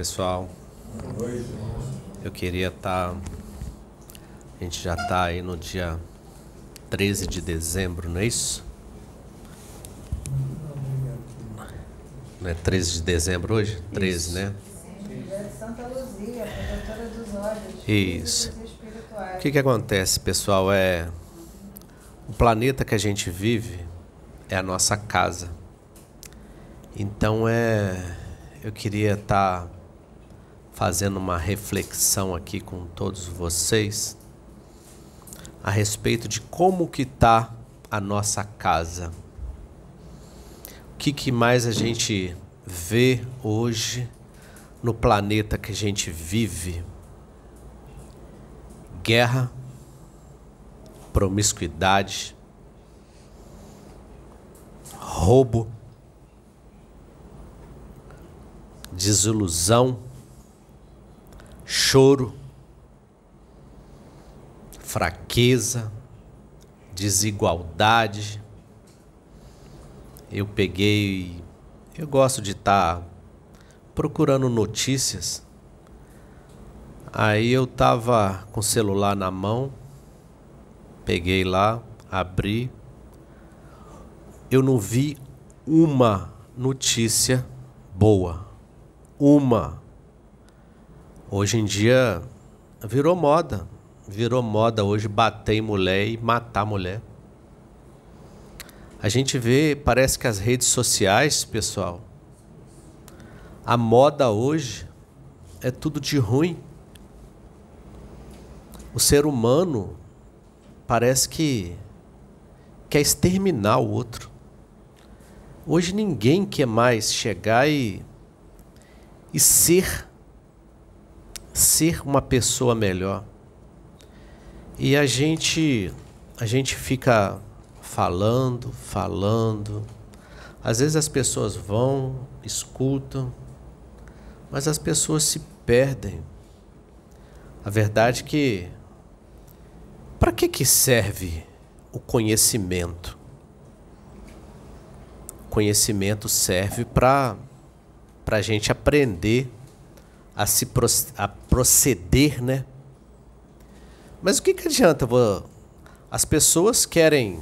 pessoal. Eu queria estar. Tá... A gente já está aí no dia 13 de dezembro, não é isso? Não é 13 de dezembro hoje? Isso. 13, né? Santa Luzia, protetora dos olhos. Isso. O que, que acontece, pessoal? É o planeta que a gente vive é a nossa casa. Então é eu queria estar tá fazendo uma reflexão aqui com todos vocês a respeito de como que tá a nossa casa. O que, que mais a gente vê hoje no planeta que a gente vive? Guerra, promiscuidade, roubo, desilusão choro, fraqueza, desigualdade. Eu peguei. Eu gosto de estar tá procurando notícias. Aí eu tava com o celular na mão, peguei lá, abri. Eu não vi uma notícia boa. Uma Hoje em dia virou moda. Virou moda hoje bater em mulher e matar mulher. A gente vê, parece que as redes sociais, pessoal, a moda hoje é tudo de ruim. O ser humano parece que quer exterminar o outro. Hoje ninguém quer mais chegar e, e ser ser uma pessoa melhor. E a gente a gente fica falando, falando. Às vezes as pessoas vão, escutam, mas as pessoas se perdem. A verdade é que para que que serve o conhecimento? O conhecimento serve para para a gente aprender a se, a proceder, né? Mas o que, que adianta? As pessoas querem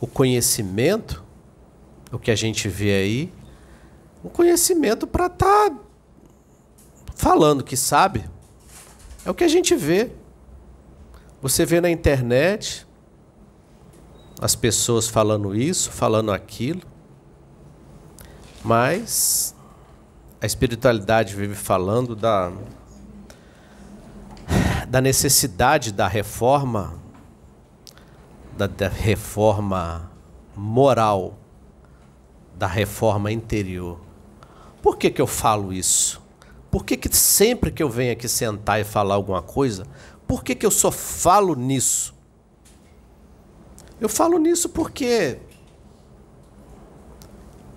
o conhecimento, o que a gente vê aí, o conhecimento para estar tá falando que sabe. É o que a gente vê. Você vê na internet as pessoas falando isso, falando aquilo, mas a espiritualidade vive falando da da necessidade da reforma, da, da reforma moral, da reforma interior. Por que, que eu falo isso? Por que, que sempre que eu venho aqui sentar e falar alguma coisa, por que, que eu só falo nisso? Eu falo nisso porque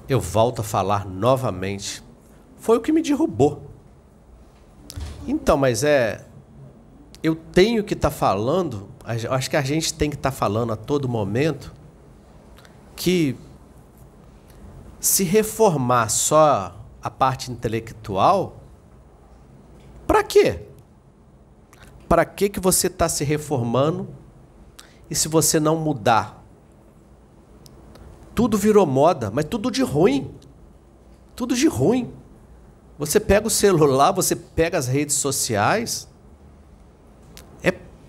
eu volto a falar novamente. Foi o que me derrubou. Então, mas é eu tenho que estar tá falando, acho que a gente tem que estar tá falando a todo momento que se reformar só a parte intelectual, para quê? Para que que você está se reformando e se você não mudar? Tudo virou moda, mas tudo de ruim. Tudo de ruim. Você pega o celular, você pega as redes sociais,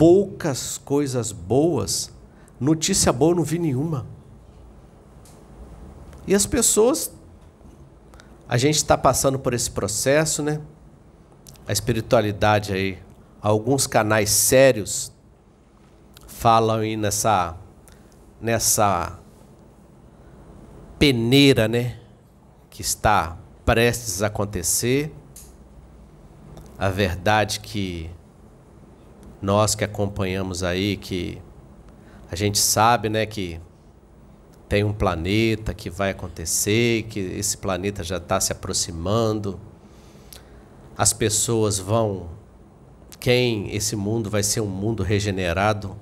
poucas coisas boas, notícia boa não vi nenhuma. E as pessoas, a gente está passando por esse processo, né? A espiritualidade aí, alguns canais sérios falam aí nessa nessa peneira, né, que está prestes a acontecer. A verdade é que nós que acompanhamos aí, que a gente sabe, né, que tem um planeta que vai acontecer, que esse planeta já está se aproximando. As pessoas vão. Quem esse mundo vai ser um mundo regenerado?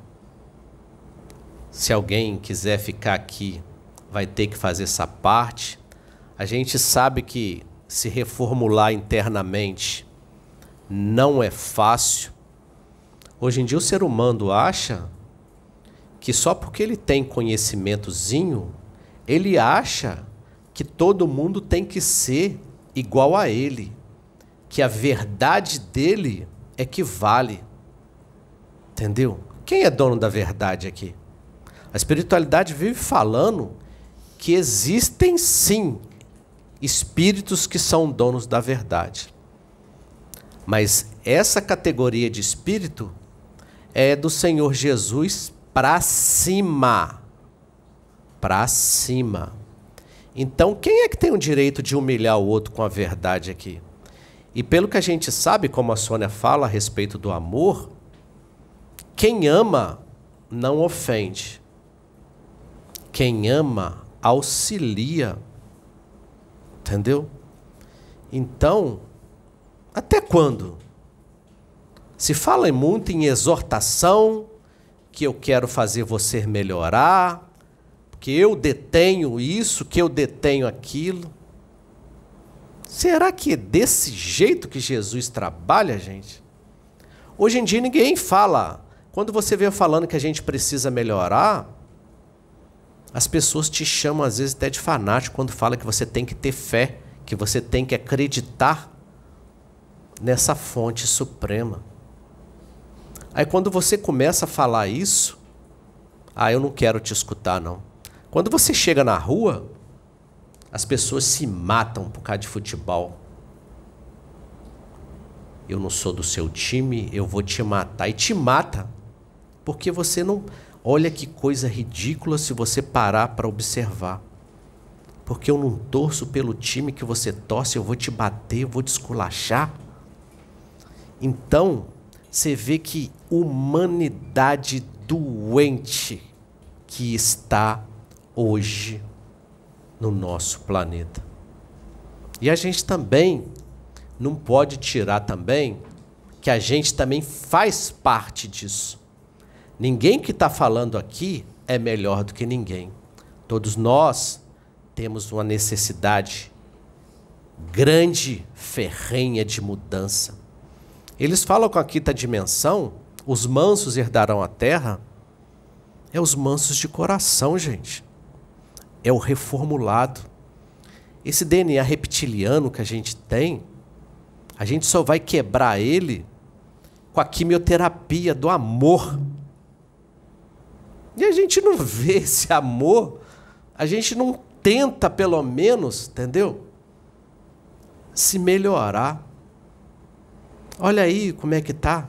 Se alguém quiser ficar aqui, vai ter que fazer essa parte. A gente sabe que se reformular internamente não é fácil, Hoje em dia o ser humano acha que só porque ele tem conhecimentozinho, ele acha que todo mundo tem que ser igual a ele, que a verdade dele é que vale. Entendeu? Quem é dono da verdade aqui? A espiritualidade vive falando que existem sim espíritos que são donos da verdade. Mas essa categoria de espírito é do Senhor Jesus para cima. Para cima. Então, quem é que tem o direito de humilhar o outro com a verdade aqui? E pelo que a gente sabe, como a Sônia fala a respeito do amor, quem ama não ofende. Quem ama auxilia. Entendeu? Então, até quando? Se fala muito em exortação, que eu quero fazer você melhorar, que eu detenho isso, que eu detenho aquilo. Será que é desse jeito que Jesus trabalha, gente? Hoje em dia ninguém fala. Quando você vem falando que a gente precisa melhorar, as pessoas te chamam às vezes até de fanático quando fala que você tem que ter fé, que você tem que acreditar nessa fonte suprema. Aí quando você começa a falar isso, ah, eu não quero te escutar, não. Quando você chega na rua, as pessoas se matam por causa de futebol. Eu não sou do seu time, eu vou te matar. E te mata. Porque você não. Olha que coisa ridícula se você parar para observar. Porque eu não torço pelo time que você torce, eu vou te bater, eu vou te esculachar. Então, você vê que humanidade doente que está hoje no nosso planeta. E a gente também não pode tirar também que a gente também faz parte disso. Ninguém que está falando aqui é melhor do que ninguém. Todos nós temos uma necessidade grande, ferrenha de mudança. Eles falam com tá a quinta dimensão os mansos herdarão a terra, é os mansos de coração, gente. É o reformulado. Esse DNA reptiliano que a gente tem, a gente só vai quebrar ele com a quimioterapia do amor. E a gente não vê esse amor, a gente não tenta, pelo menos, entendeu? Se melhorar. Olha aí como é que tá.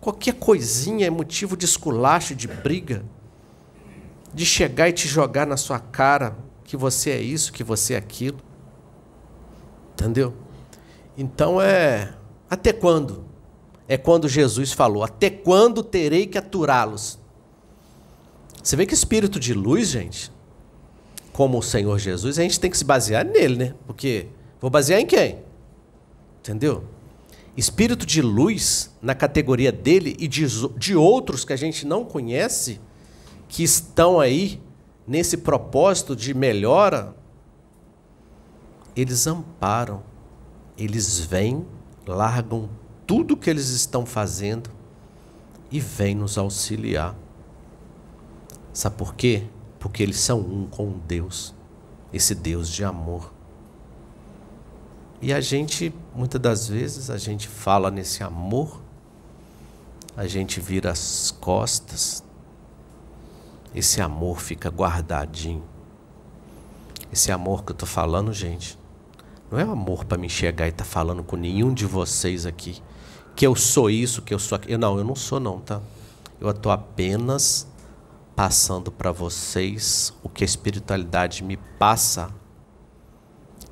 Qualquer coisinha é motivo de esculacho, de briga, de chegar e te jogar na sua cara que você é isso, que você é aquilo. Entendeu? Então é. Até quando? É quando Jesus falou: Até quando terei que aturá-los? Você vê que espírito de luz, gente, como o Senhor Jesus, a gente tem que se basear nele, né? Porque vou basear em quem? Entendeu? espírito de luz na categoria dele e de, de outros que a gente não conhece, que estão aí nesse propósito de melhora, eles amparam, eles vêm, largam tudo que eles estão fazendo e vêm nos auxiliar. Sabe por quê? Porque eles são um com Deus, esse Deus de amor. E a gente, muitas das vezes, a gente fala nesse amor, a gente vira as costas, esse amor fica guardadinho. Esse amor que eu estou falando, gente, não é um amor para me enxergar e estar tá falando com nenhum de vocês aqui que eu sou isso, que eu sou aquilo. Não, eu não sou não, tá? Eu estou apenas passando para vocês o que a espiritualidade me passa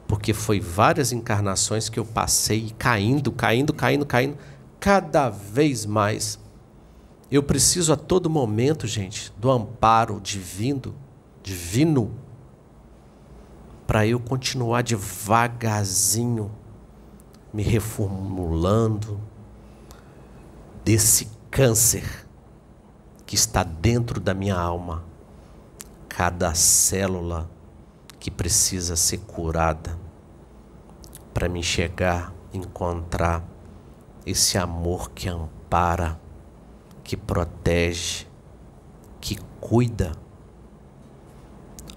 porque foi várias encarnações que eu passei caindo, caindo, caindo, caindo, cada vez mais. Eu preciso a todo momento, gente, do amparo divino, divino, para eu continuar devagarzinho me reformulando desse câncer que está dentro da minha alma. Cada célula que precisa ser curada para me chegar, encontrar esse amor que ampara, que protege, que cuida.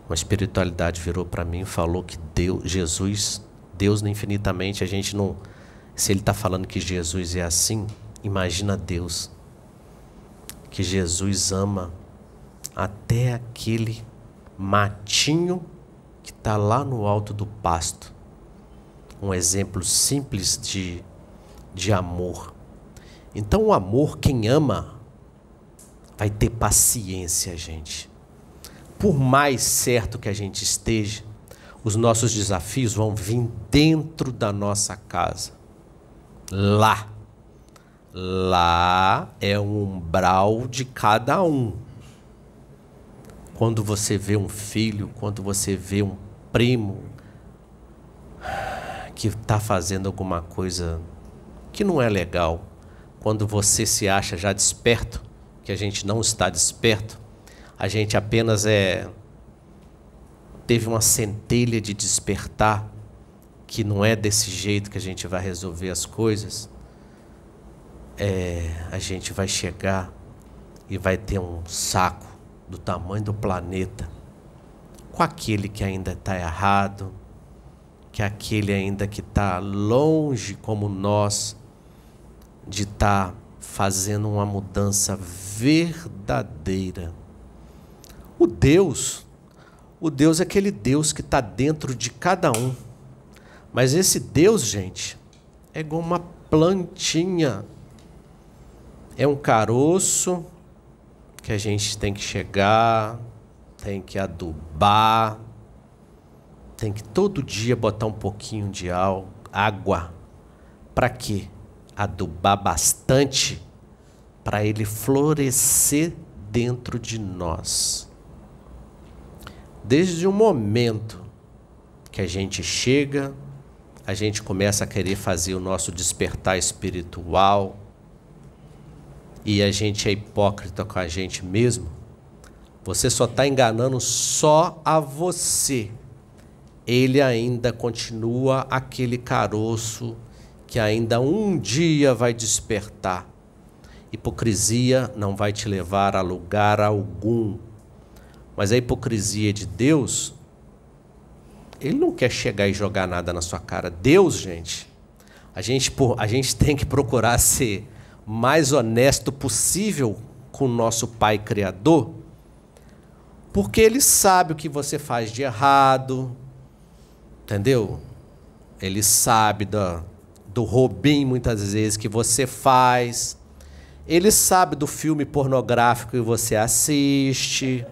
Uma espiritualidade virou para mim e falou que Deus, Jesus, Deus infinitamente, a gente não. Se ele está falando que Jesus é assim, imagina Deus. Que Jesus ama até aquele matinho que está lá no alto do pasto. Um exemplo simples de, de amor. Então, o amor, quem ama, vai ter paciência, gente. Por mais certo que a gente esteja, os nossos desafios vão vir dentro da nossa casa. Lá. Lá é o umbral de cada um. Quando você vê um filho, quando você vê um primo que está fazendo alguma coisa que não é legal, quando você se acha já desperto, que a gente não está desperto, a gente apenas é teve uma centelha de despertar que não é desse jeito que a gente vai resolver as coisas. É, a gente vai chegar e vai ter um saco do tamanho do planeta, com aquele que ainda está errado, que aquele ainda que está longe como nós de estar tá fazendo uma mudança verdadeira. O Deus, o Deus é aquele Deus que está dentro de cada um. Mas esse Deus, gente, é igual uma plantinha. É um caroço, que a gente tem que chegar, tem que adubar, tem que todo dia botar um pouquinho de água. Para quê? Adubar bastante para ele florescer dentro de nós. Desde o momento que a gente chega, a gente começa a querer fazer o nosso despertar espiritual, e a gente é hipócrita com a gente mesmo, você só está enganando só a você. Ele ainda continua aquele caroço que ainda um dia vai despertar. Hipocrisia não vai te levar a lugar algum. Mas a hipocrisia de Deus, Ele não quer chegar e jogar nada na sua cara. Deus, gente, a gente, a gente tem que procurar ser mais honesto possível com o nosso Pai Criador, porque Ele sabe o que você faz de errado, entendeu? Ele sabe do, do roubinho, muitas vezes, que você faz. Ele sabe do filme pornográfico que você assiste.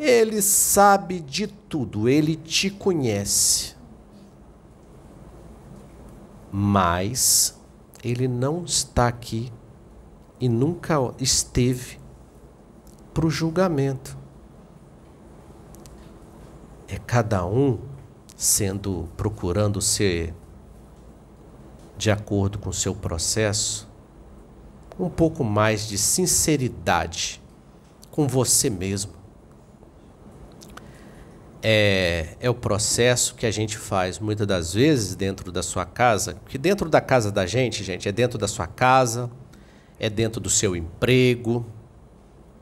Ele sabe de tudo, ele te conhece. Mas ele não está aqui e nunca esteve para o julgamento. É cada um sendo procurando ser de acordo com o seu processo um pouco mais de sinceridade com você mesmo é, é o processo que a gente faz muitas das vezes dentro da sua casa, que dentro da casa da gente, gente, é dentro da sua casa, é dentro do seu emprego,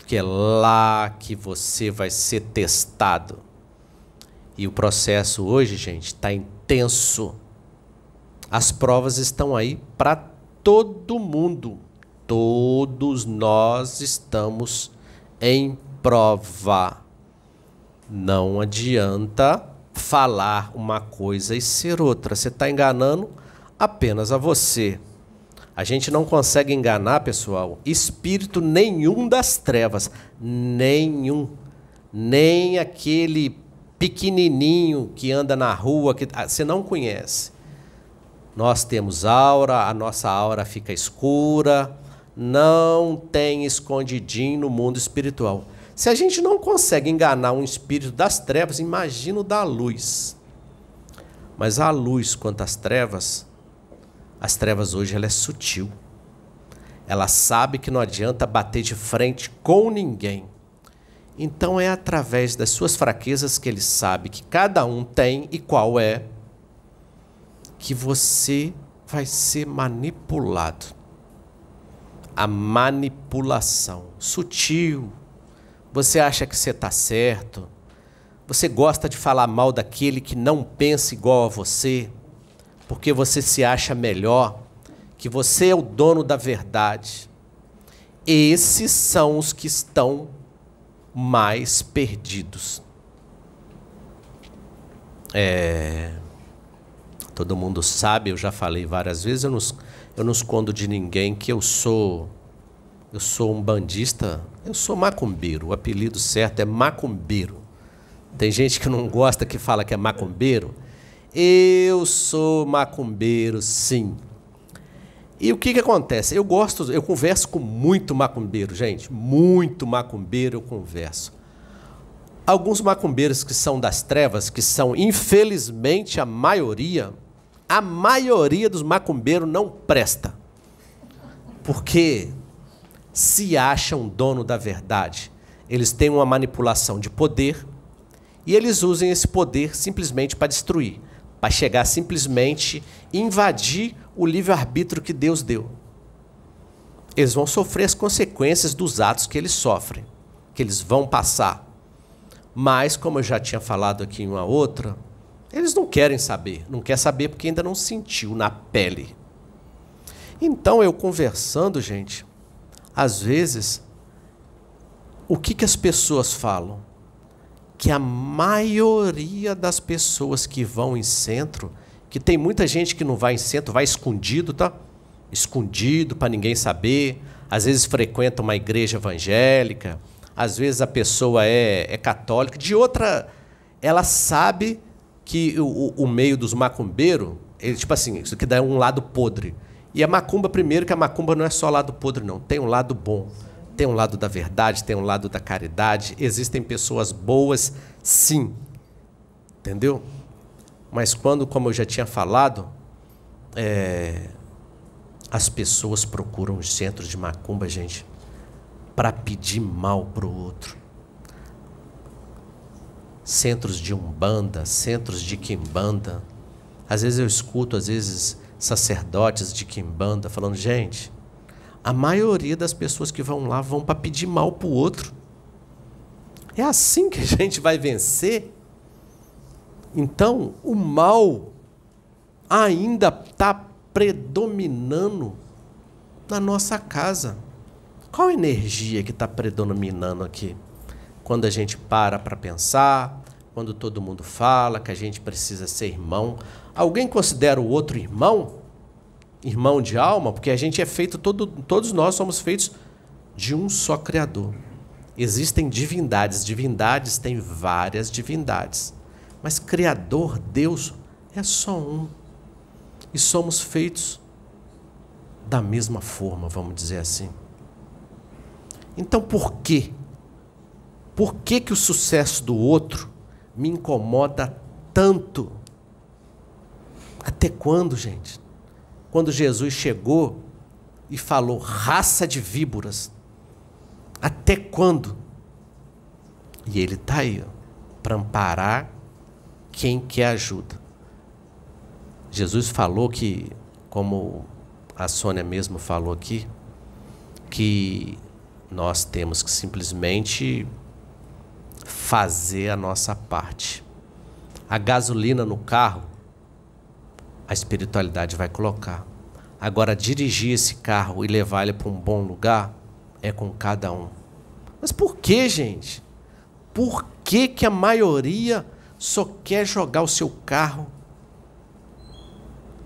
que é lá que você vai ser testado. E o processo hoje, gente, está intenso. As provas estão aí para todo mundo. Todos nós estamos em prova. Não adianta falar uma coisa e ser outra. Você está enganando apenas a você. A gente não consegue enganar, pessoal, espírito nenhum das trevas. Nenhum. Nem aquele pequenininho que anda na rua, que tá, você não conhece. Nós temos aura, a nossa aura fica escura. Não tem escondidinho no mundo espiritual. Se a gente não consegue enganar um espírito das trevas, imagina o da luz. Mas a luz quanto às trevas, as trevas hoje ela é sutil. Ela sabe que não adianta bater de frente com ninguém. Então é através das suas fraquezas que ele sabe que cada um tem e qual é que você vai ser manipulado. A manipulação sutil, você acha que você está certo? Você gosta de falar mal daquele que não pensa igual a você? Porque você se acha melhor? Que você é o dono da verdade? Esses são os que estão mais perdidos. É, todo mundo sabe, eu já falei várias vezes, eu não, eu não escondo de ninguém que eu sou eu sou um bandista eu sou macumbeiro, o apelido certo é macumbeiro. Tem gente que não gosta que fala que é macumbeiro. Eu sou macumbeiro, sim. E o que, que acontece? Eu gosto, eu converso com muito macumbeiro, gente. Muito macumbeiro eu converso. Alguns macumbeiros que são das trevas, que são infelizmente a maioria, a maioria dos macumbeiros não presta. Porque se acham dono da verdade. Eles têm uma manipulação de poder e eles usam esse poder simplesmente para destruir, para chegar simplesmente invadir o livre-arbítrio que Deus deu. Eles vão sofrer as consequências dos atos que eles sofrem, que eles vão passar. Mas, como eu já tinha falado aqui em uma outra, eles não querem saber, não quer saber porque ainda não sentiu na pele. Então, eu conversando, gente, às vezes, o que, que as pessoas falam? Que a maioria das pessoas que vão em centro, que tem muita gente que não vai em centro, vai escondido, tá? Escondido para ninguém saber. Às vezes frequenta uma igreja evangélica, às vezes a pessoa é, é católica. De outra, ela sabe que o, o meio dos macumbeiros, ele, tipo assim, isso aqui dá um lado podre. E a macumba, primeiro, que a macumba não é só lado podre, não. Tem um lado bom, tem um lado da verdade, tem um lado da caridade. Existem pessoas boas, sim. Entendeu? Mas quando, como eu já tinha falado, é... as pessoas procuram os centros de macumba, gente, para pedir mal para o outro. Centros de umbanda, centros de quimbanda. Às vezes eu escuto, às vezes sacerdotes de Kimbanda, falando: gente, a maioria das pessoas que vão lá vão para pedir mal para o outro. É assim que a gente vai vencer. Então, o mal ainda está predominando na nossa casa. Qual energia que está predominando aqui? Quando a gente para para pensar, quando todo mundo fala que a gente precisa ser irmão, Alguém considera o outro irmão? Irmão de alma? Porque a gente é feito, todo, todos nós somos feitos de um só Criador. Existem divindades, divindades tem várias divindades. Mas Criador, Deus, é só um. E somos feitos da mesma forma, vamos dizer assim. Então por quê? Por que, que o sucesso do outro me incomoda tanto? Até quando, gente? Quando Jesus chegou e falou, raça de víboras, até quando? E ele está aí, para amparar quem quer ajuda. Jesus falou que, como a Sônia mesmo falou aqui, que nós temos que simplesmente fazer a nossa parte. A gasolina no carro a espiritualidade vai colocar. Agora, dirigir esse carro e levar ele para um bom lugar é com cada um. Mas por que, gente? Por que, que a maioria só quer jogar o seu carro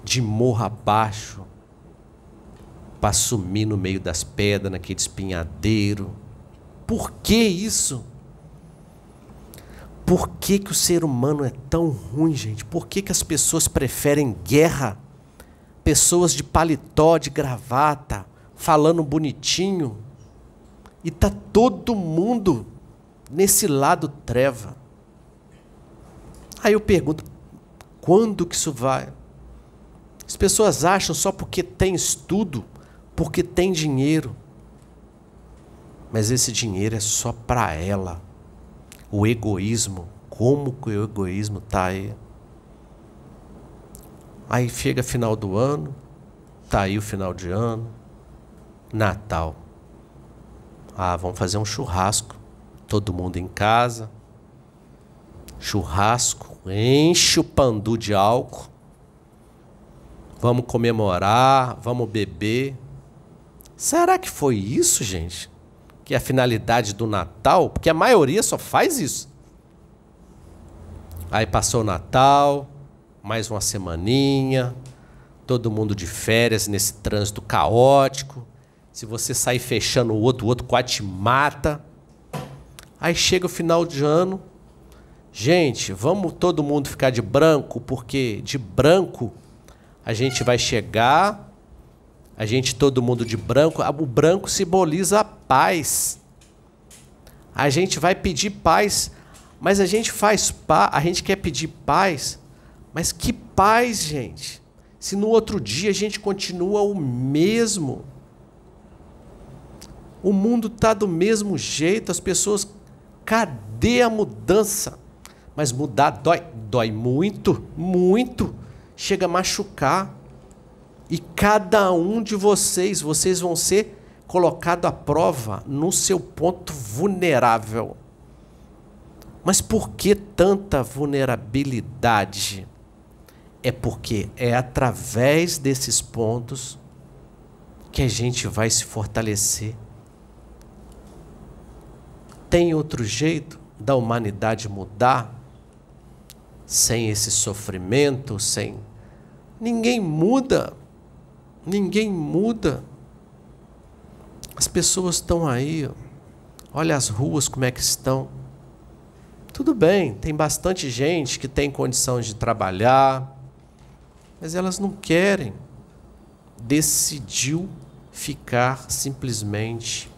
de morro abaixo para sumir no meio das pedras, naquele espinhadeiro? Por que isso? Por que, que o ser humano é tão ruim, gente? Por que, que as pessoas preferem guerra? Pessoas de paletó, de gravata, falando bonitinho. E tá todo mundo nesse lado treva. Aí eu pergunto, quando que isso vai? As pessoas acham só porque tem estudo, porque tem dinheiro. Mas esse dinheiro é só para ela o egoísmo, como que o egoísmo tá aí. Aí chega final do ano, tá aí o final de ano, Natal. Ah, vamos fazer um churrasco, todo mundo em casa. Churrasco, enche o pandu de álcool. Vamos comemorar, vamos beber. Será que foi isso, gente? que é a finalidade do Natal, porque a maioria só faz isso. Aí passou o Natal, mais uma semaninha, todo mundo de férias nesse trânsito caótico. Se você sair fechando o outro, o outro quase te mata. Aí chega o final de ano. Gente, vamos todo mundo ficar de branco, porque de branco a gente vai chegar a gente, todo mundo de branco, o branco simboliza a paz. A gente vai pedir paz, mas a gente faz paz, a gente quer pedir paz, mas que paz, gente? Se no outro dia a gente continua o mesmo. O mundo tá do mesmo jeito, as pessoas. Cadê a mudança? Mas mudar dói, dói muito, muito. Chega a machucar. E cada um de vocês, vocês vão ser colocado à prova no seu ponto vulnerável. Mas por que tanta vulnerabilidade? É porque é através desses pontos que a gente vai se fortalecer. Tem outro jeito da humanidade mudar sem esse sofrimento, sem ninguém muda Ninguém muda. As pessoas estão aí, olha as ruas como é que estão. Tudo bem, tem bastante gente que tem condição de trabalhar, mas elas não querem. Decidiu ficar simplesmente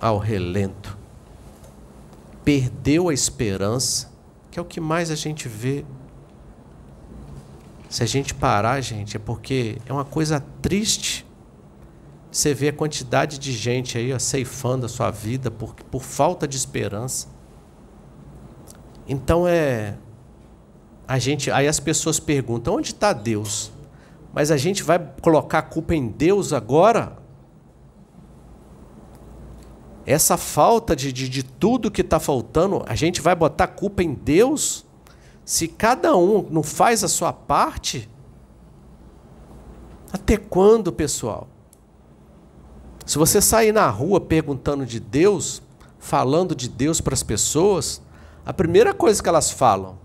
ao relento. Perdeu a esperança, que é o que mais a gente vê se a gente parar, gente, é porque é uma coisa triste você vê a quantidade de gente aí ó, ceifando a sua vida por, por falta de esperança. Então é. A gente, aí as pessoas perguntam: onde está Deus? Mas a gente vai colocar a culpa em Deus agora? Essa falta de, de, de tudo que está faltando, a gente vai botar a culpa em Deus? Se cada um não faz a sua parte, até quando, pessoal? Se você sair na rua perguntando de Deus, falando de Deus para as pessoas, a primeira coisa que elas falam,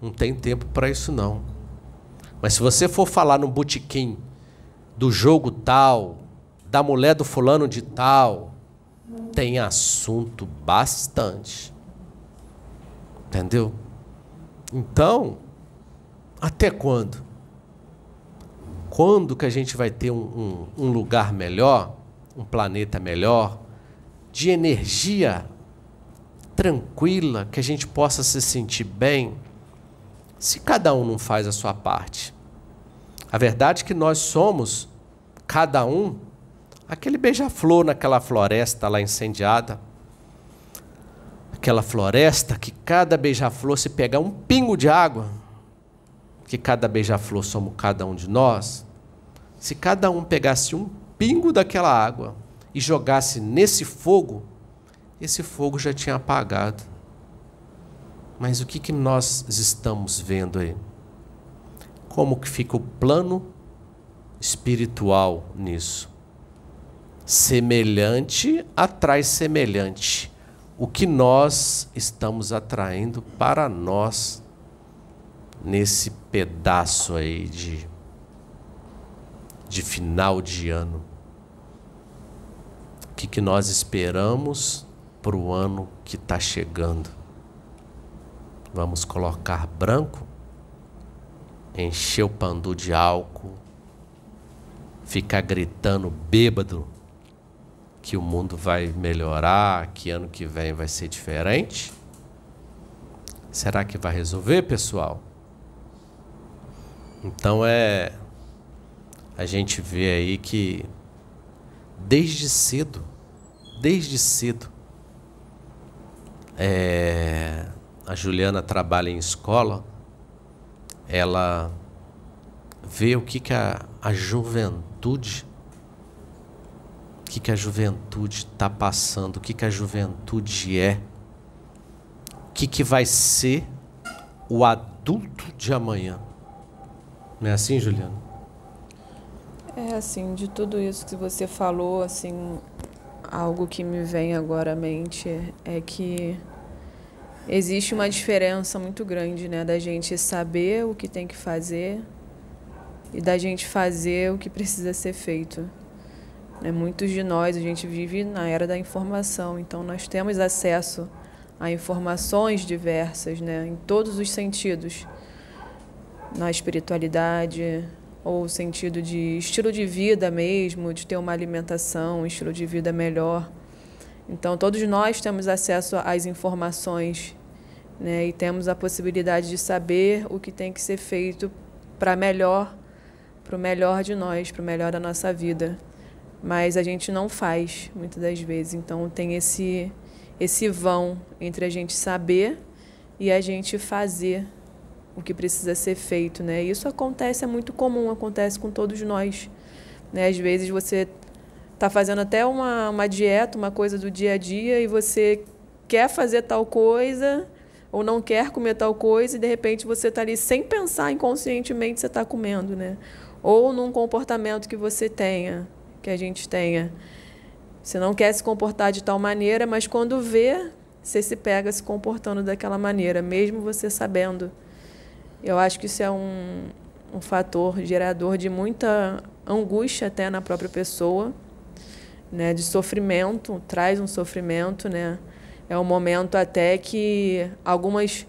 não tem tempo para isso não. Mas se você for falar no botequim do jogo tal, da mulher do fulano de tal, tem assunto bastante. Entendeu? Então, até quando? Quando que a gente vai ter um, um, um lugar melhor, um planeta melhor, de energia tranquila, que a gente possa se sentir bem, se cada um não faz a sua parte? A verdade é que nós somos, cada um, aquele beija-flor naquela floresta lá incendiada aquela floresta que cada beija-flor, se pegar um pingo de água, que cada beija-flor somos cada um de nós, se cada um pegasse um pingo daquela água e jogasse nesse fogo, esse fogo já tinha apagado. Mas o que, que nós estamos vendo aí? Como que fica o plano espiritual nisso? Semelhante atrai semelhante o que nós estamos atraindo para nós nesse pedaço aí de, de final de ano. O que, que nós esperamos para o ano que está chegando? Vamos colocar branco, encher o pandu de álcool, ficar gritando bêbado que o mundo vai melhorar, que ano que vem vai ser diferente? Será que vai resolver, pessoal? Então é a gente vê aí que desde cedo, desde cedo, é, a Juliana trabalha em escola, ela vê o que, que a, a juventude o que, que a juventude está passando, o que, que a juventude é, o que, que vai ser o adulto de amanhã. Não é assim, Juliana? É assim, de tudo isso que você falou, assim, algo que me vem agora à mente é que existe uma diferença muito grande, né, da gente saber o que tem que fazer e da gente fazer o que precisa ser feito. Né? Muitos de nós, a gente vive na era da informação, então nós temos acesso a informações diversas, né? em todos os sentidos, na espiritualidade, ou sentido de estilo de vida mesmo, de ter uma alimentação, um estilo de vida melhor. Então, todos nós temos acesso às informações né? e temos a possibilidade de saber o que tem que ser feito para melhor, para o melhor de nós, para o melhor da nossa vida mas a gente não faz muitas das vezes. Então tem esse esse vão entre a gente saber e a gente fazer o que precisa ser feito, né? Isso acontece é muito comum, acontece com todos nós, né? Às vezes você está fazendo até uma, uma dieta, uma coisa do dia a dia e você quer fazer tal coisa ou não quer comer tal coisa e de repente você está ali sem pensar inconscientemente você está comendo, né? Ou num comportamento que você tenha, que a gente tenha. Você não quer se comportar de tal maneira, mas quando vê, você se pega se comportando daquela maneira, mesmo você sabendo. Eu acho que isso é um, um fator gerador de muita angústia até na própria pessoa, né? De sofrimento, traz um sofrimento, né? É um momento até que algumas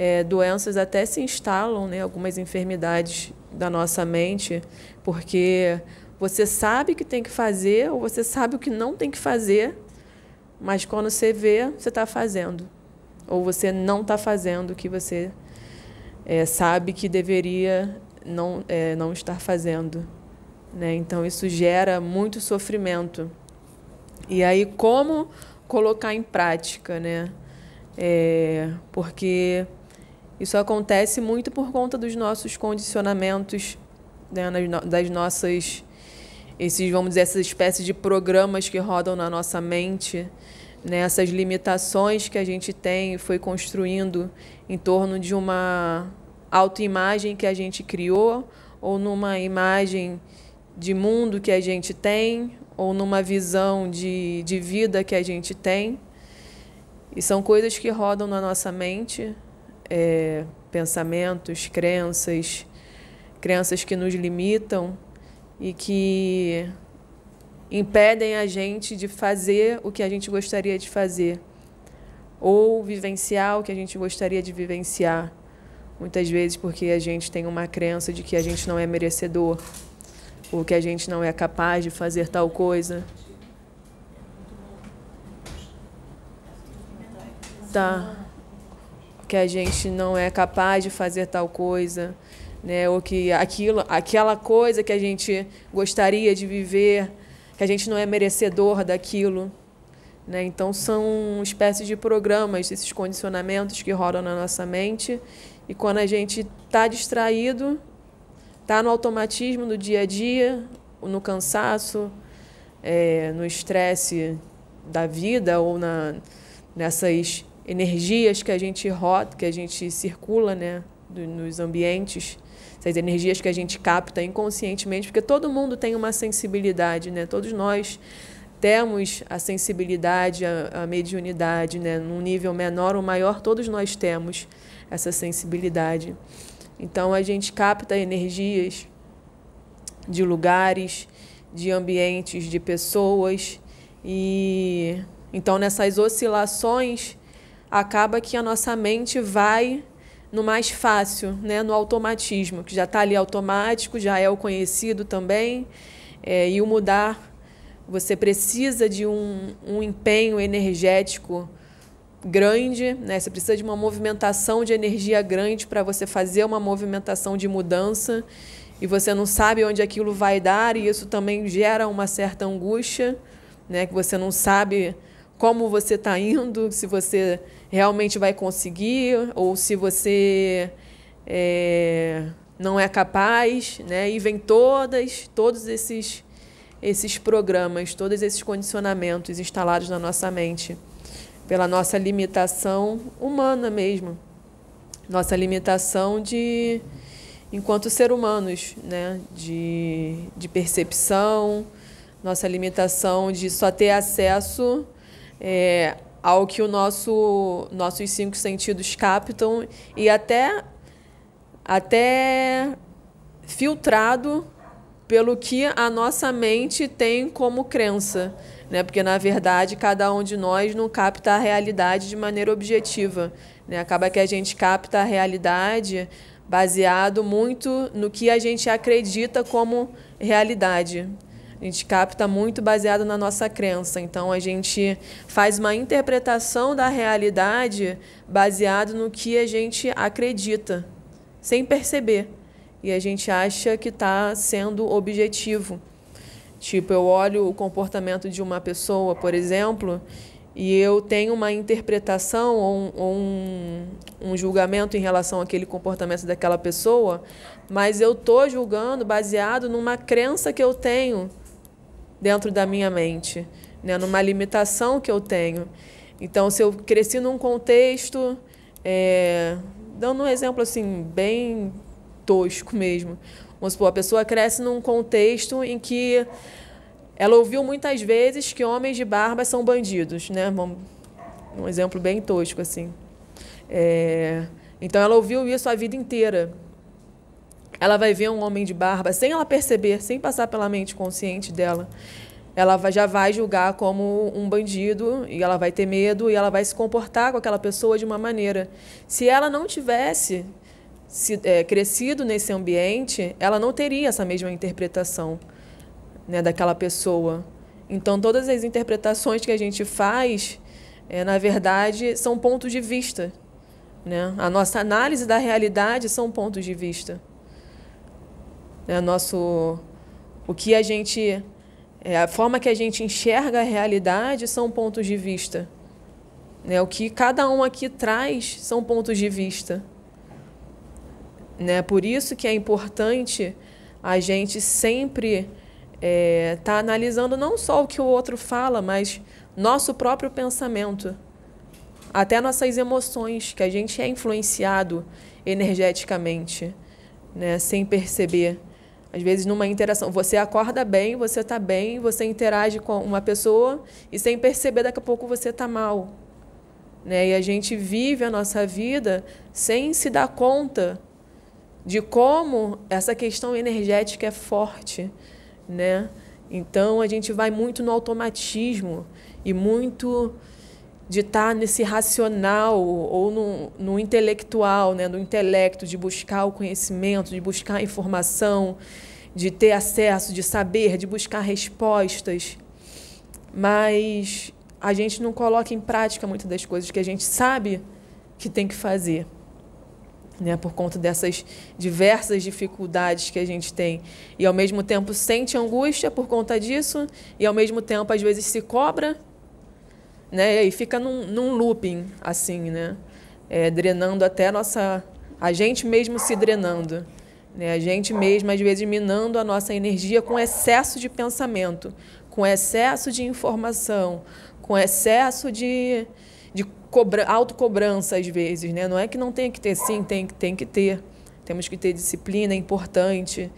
é, doenças até se instalam, né? Algumas enfermidades da nossa mente, porque você sabe o que tem que fazer ou você sabe o que não tem que fazer, mas quando você vê, você está fazendo. Ou você não está fazendo o que você é, sabe que deveria não, é, não estar fazendo. Né? Então, isso gera muito sofrimento. E aí, como colocar em prática? Né? É, porque isso acontece muito por conta dos nossos condicionamentos, né, das nossas esses, vamos dizer, essas espécies de programas que rodam na nossa mente, né, essas limitações que a gente tem e foi construindo em torno de uma autoimagem que a gente criou, ou numa imagem de mundo que a gente tem, ou numa visão de, de vida que a gente tem. E são coisas que rodam na nossa mente, é, pensamentos, crenças, crenças que nos limitam e que impedem a gente de fazer o que a gente gostaria de fazer ou vivenciar o que a gente gostaria de vivenciar. Muitas vezes porque a gente tem uma crença de que a gente não é merecedor, ou que a gente não é capaz de fazer tal coisa. Tá. Que a gente não é capaz de fazer tal coisa, né? Ou que aquilo, aquela coisa que a gente gostaria de viver, que a gente não é merecedor daquilo. Né? Então, são espécies de programas, esses condicionamentos que rodam na nossa mente. E quando a gente está distraído, está no automatismo do dia a dia, no cansaço, é, no estresse da vida ou na, nessas energias que a gente roda, que a gente circula né? Do, nos ambientes, essas energias que a gente capta inconscientemente, porque todo mundo tem uma sensibilidade, né? Todos nós temos a sensibilidade, a, a mediunidade, né? Num nível menor ou maior, todos nós temos essa sensibilidade. Então a gente capta energias de lugares, de ambientes, de pessoas e então nessas oscilações acaba que a nossa mente vai no mais fácil, né, no automatismo, que já está ali automático, já é o conhecido também. É, e o mudar, você precisa de um, um empenho energético grande, né? Você precisa de uma movimentação de energia grande para você fazer uma movimentação de mudança e você não sabe onde aquilo vai dar e isso também gera uma certa angústia, né? Que você não sabe como você está indo, se você realmente vai conseguir ou se você é, não é capaz, né? E vem todas, todos esses esses programas, todos esses condicionamentos instalados na nossa mente pela nossa limitação humana mesmo, nossa limitação de enquanto ser humanos, né? De, de percepção, nossa limitação de só ter acesso é, ao que o nosso nossos cinco sentidos captam e até até filtrado pelo que a nossa mente tem como crença, né? Porque na verdade cada um de nós não capta a realidade de maneira objetiva, né? Acaba que a gente capta a realidade baseado muito no que a gente acredita como realidade. A gente capta muito baseado na nossa crença. Então a gente faz uma interpretação da realidade baseado no que a gente acredita, sem perceber. E a gente acha que está sendo objetivo. Tipo, eu olho o comportamento de uma pessoa, por exemplo, e eu tenho uma interpretação ou, um, ou um, um, julgamento em relação àquele comportamento daquela pessoa, mas eu estou julgando baseado numa crença que eu tenho dentro da minha mente, né? numa limitação que eu tenho. Então, se eu cresci num contexto, é, dando um exemplo assim, bem tosco mesmo, vamos supor, a pessoa cresce num contexto em que ela ouviu muitas vezes que homens de barba são bandidos, né? Um exemplo bem tosco, assim. É, então, ela ouviu isso a vida inteira. Ela vai ver um homem de barba sem ela perceber, sem passar pela mente consciente dela. Ela já vai julgar como um bandido e ela vai ter medo e ela vai se comportar com aquela pessoa de uma maneira. Se ela não tivesse se, é, crescido nesse ambiente, ela não teria essa mesma interpretação né, daquela pessoa. Então, todas as interpretações que a gente faz, é, na verdade, são pontos de vista. Né? A nossa análise da realidade são pontos de vista né, nosso, o que a gente, é, a forma que a gente enxerga a realidade são pontos de vista. Né, o que cada um aqui traz são pontos de vista. Né? Por isso que é importante a gente sempre estar é, tá analisando não só o que o outro fala, mas nosso próprio pensamento, até nossas emoções, que a gente é influenciado energeticamente, né? sem perceber. Às vezes, numa interação, você acorda bem, você está bem, você interage com uma pessoa e sem perceber, daqui a pouco você está mal. Né? E a gente vive a nossa vida sem se dar conta de como essa questão energética é forte. Né? Então, a gente vai muito no automatismo e muito de estar tá nesse racional ou no, no intelectual, né, no intelecto, de buscar o conhecimento, de buscar a informação, de ter acesso, de saber, de buscar respostas. Mas a gente não coloca em prática muitas das coisas que a gente sabe que tem que fazer. Né, por conta dessas diversas dificuldades que a gente tem. E ao mesmo tempo sente angústia por conta disso, e ao mesmo tempo às vezes se cobra né? E fica num, num looping, assim, né? É, drenando até a nossa. A gente mesmo se drenando. Né? A gente mesmo, às vezes, minando a nossa energia com excesso de pensamento, com excesso de informação, com excesso de, de cobra, autocobrança, às vezes. Né? Não é que não tem que ter, sim, tem, tem que ter. Temos que ter disciplina, é importante.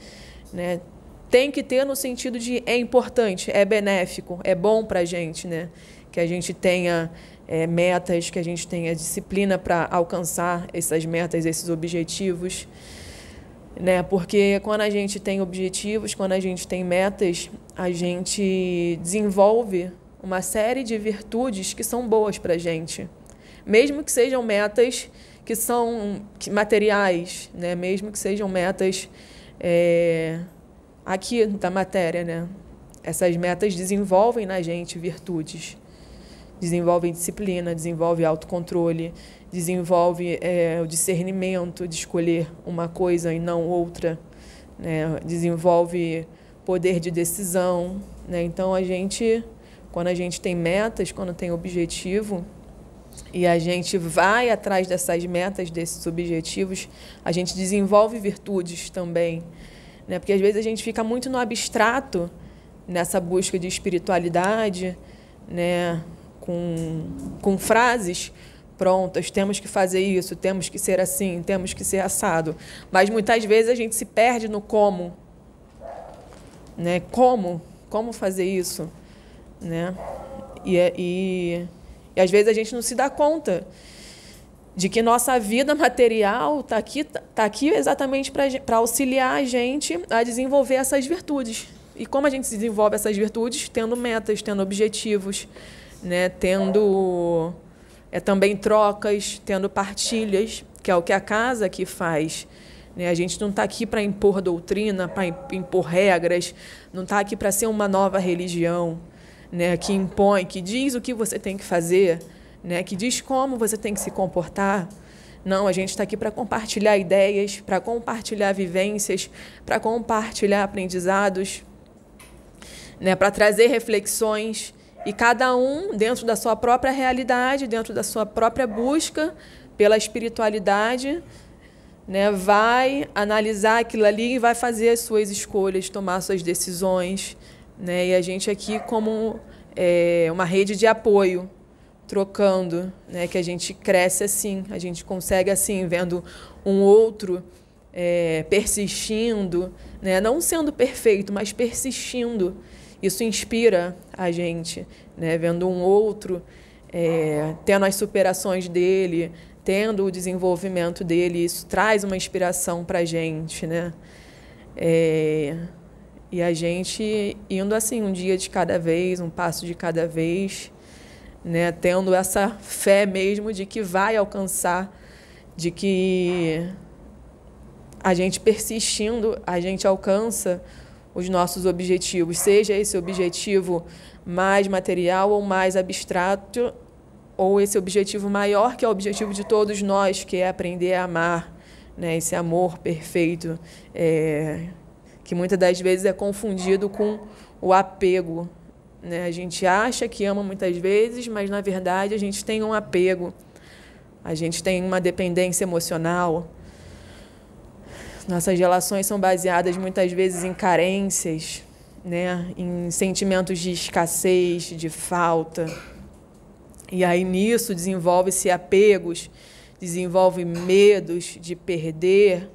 Né? Tem que ter no sentido de é importante, é benéfico, é bom para a gente. Né? que a gente tenha é, metas, que a gente tenha disciplina para alcançar essas metas, esses objetivos. Né? Porque quando a gente tem objetivos, quando a gente tem metas, a gente desenvolve uma série de virtudes que são boas para a gente. Mesmo que sejam metas que são materiais, né? mesmo que sejam metas é, aqui da matéria, né? essas metas desenvolvem na gente virtudes desenvolve disciplina, desenvolve autocontrole, desenvolve é, o discernimento de escolher uma coisa e não outra, né? desenvolve poder de decisão. Né? Então a gente, quando a gente tem metas, quando tem objetivo, e a gente vai atrás dessas metas, desses objetivos, a gente desenvolve virtudes também. Né? Porque às vezes a gente fica muito no abstrato nessa busca de espiritualidade, né? com, com frases prontas, temos que fazer isso, temos que ser assim, temos que ser assado. Mas muitas vezes a gente se perde no como. Né? Como? Como fazer isso? Né? E, é, e, e às vezes a gente não se dá conta de que nossa vida material está aqui, tá aqui exatamente para auxiliar a gente a desenvolver essas virtudes. E como a gente desenvolve essas virtudes? Tendo metas, tendo objetivos né? tendo é, também trocas, tendo partilhas, que é o que a casa aqui faz. Né? A gente não está aqui para impor doutrina, para impor regras, não está aqui para ser uma nova religião né? que impõe, que diz o que você tem que fazer, né? que diz como você tem que se comportar. Não, a gente está aqui para compartilhar ideias, para compartilhar vivências, para compartilhar aprendizados, né, para trazer reflexões. E cada um, dentro da sua própria realidade, dentro da sua própria busca pela espiritualidade, né, vai analisar aquilo ali e vai fazer as suas escolhas, tomar suas decisões. Né? E a gente aqui, como é, uma rede de apoio, trocando, né? que a gente cresce assim, a gente consegue assim, vendo um outro é, persistindo, né? não sendo perfeito, mas persistindo isso inspira a gente, né? Vendo um outro é, tendo as superações dele, tendo o desenvolvimento dele, isso traz uma inspiração para a gente, né? É, e a gente indo assim, um dia de cada vez, um passo de cada vez, né? Tendo essa fé mesmo de que vai alcançar, de que a gente persistindo, a gente alcança os nossos objetivos, seja esse objetivo mais material ou mais abstrato, ou esse objetivo maior que é o objetivo de todos nós, que é aprender a amar, né? esse amor perfeito, é, que muitas das vezes é confundido com o apego. Né? A gente acha que ama muitas vezes, mas na verdade a gente tem um apego, a gente tem uma dependência emocional. Nossas relações são baseadas muitas vezes em carências, né? em sentimentos de escassez, de falta. E aí nisso desenvolve-se apegos, desenvolve medos de perder,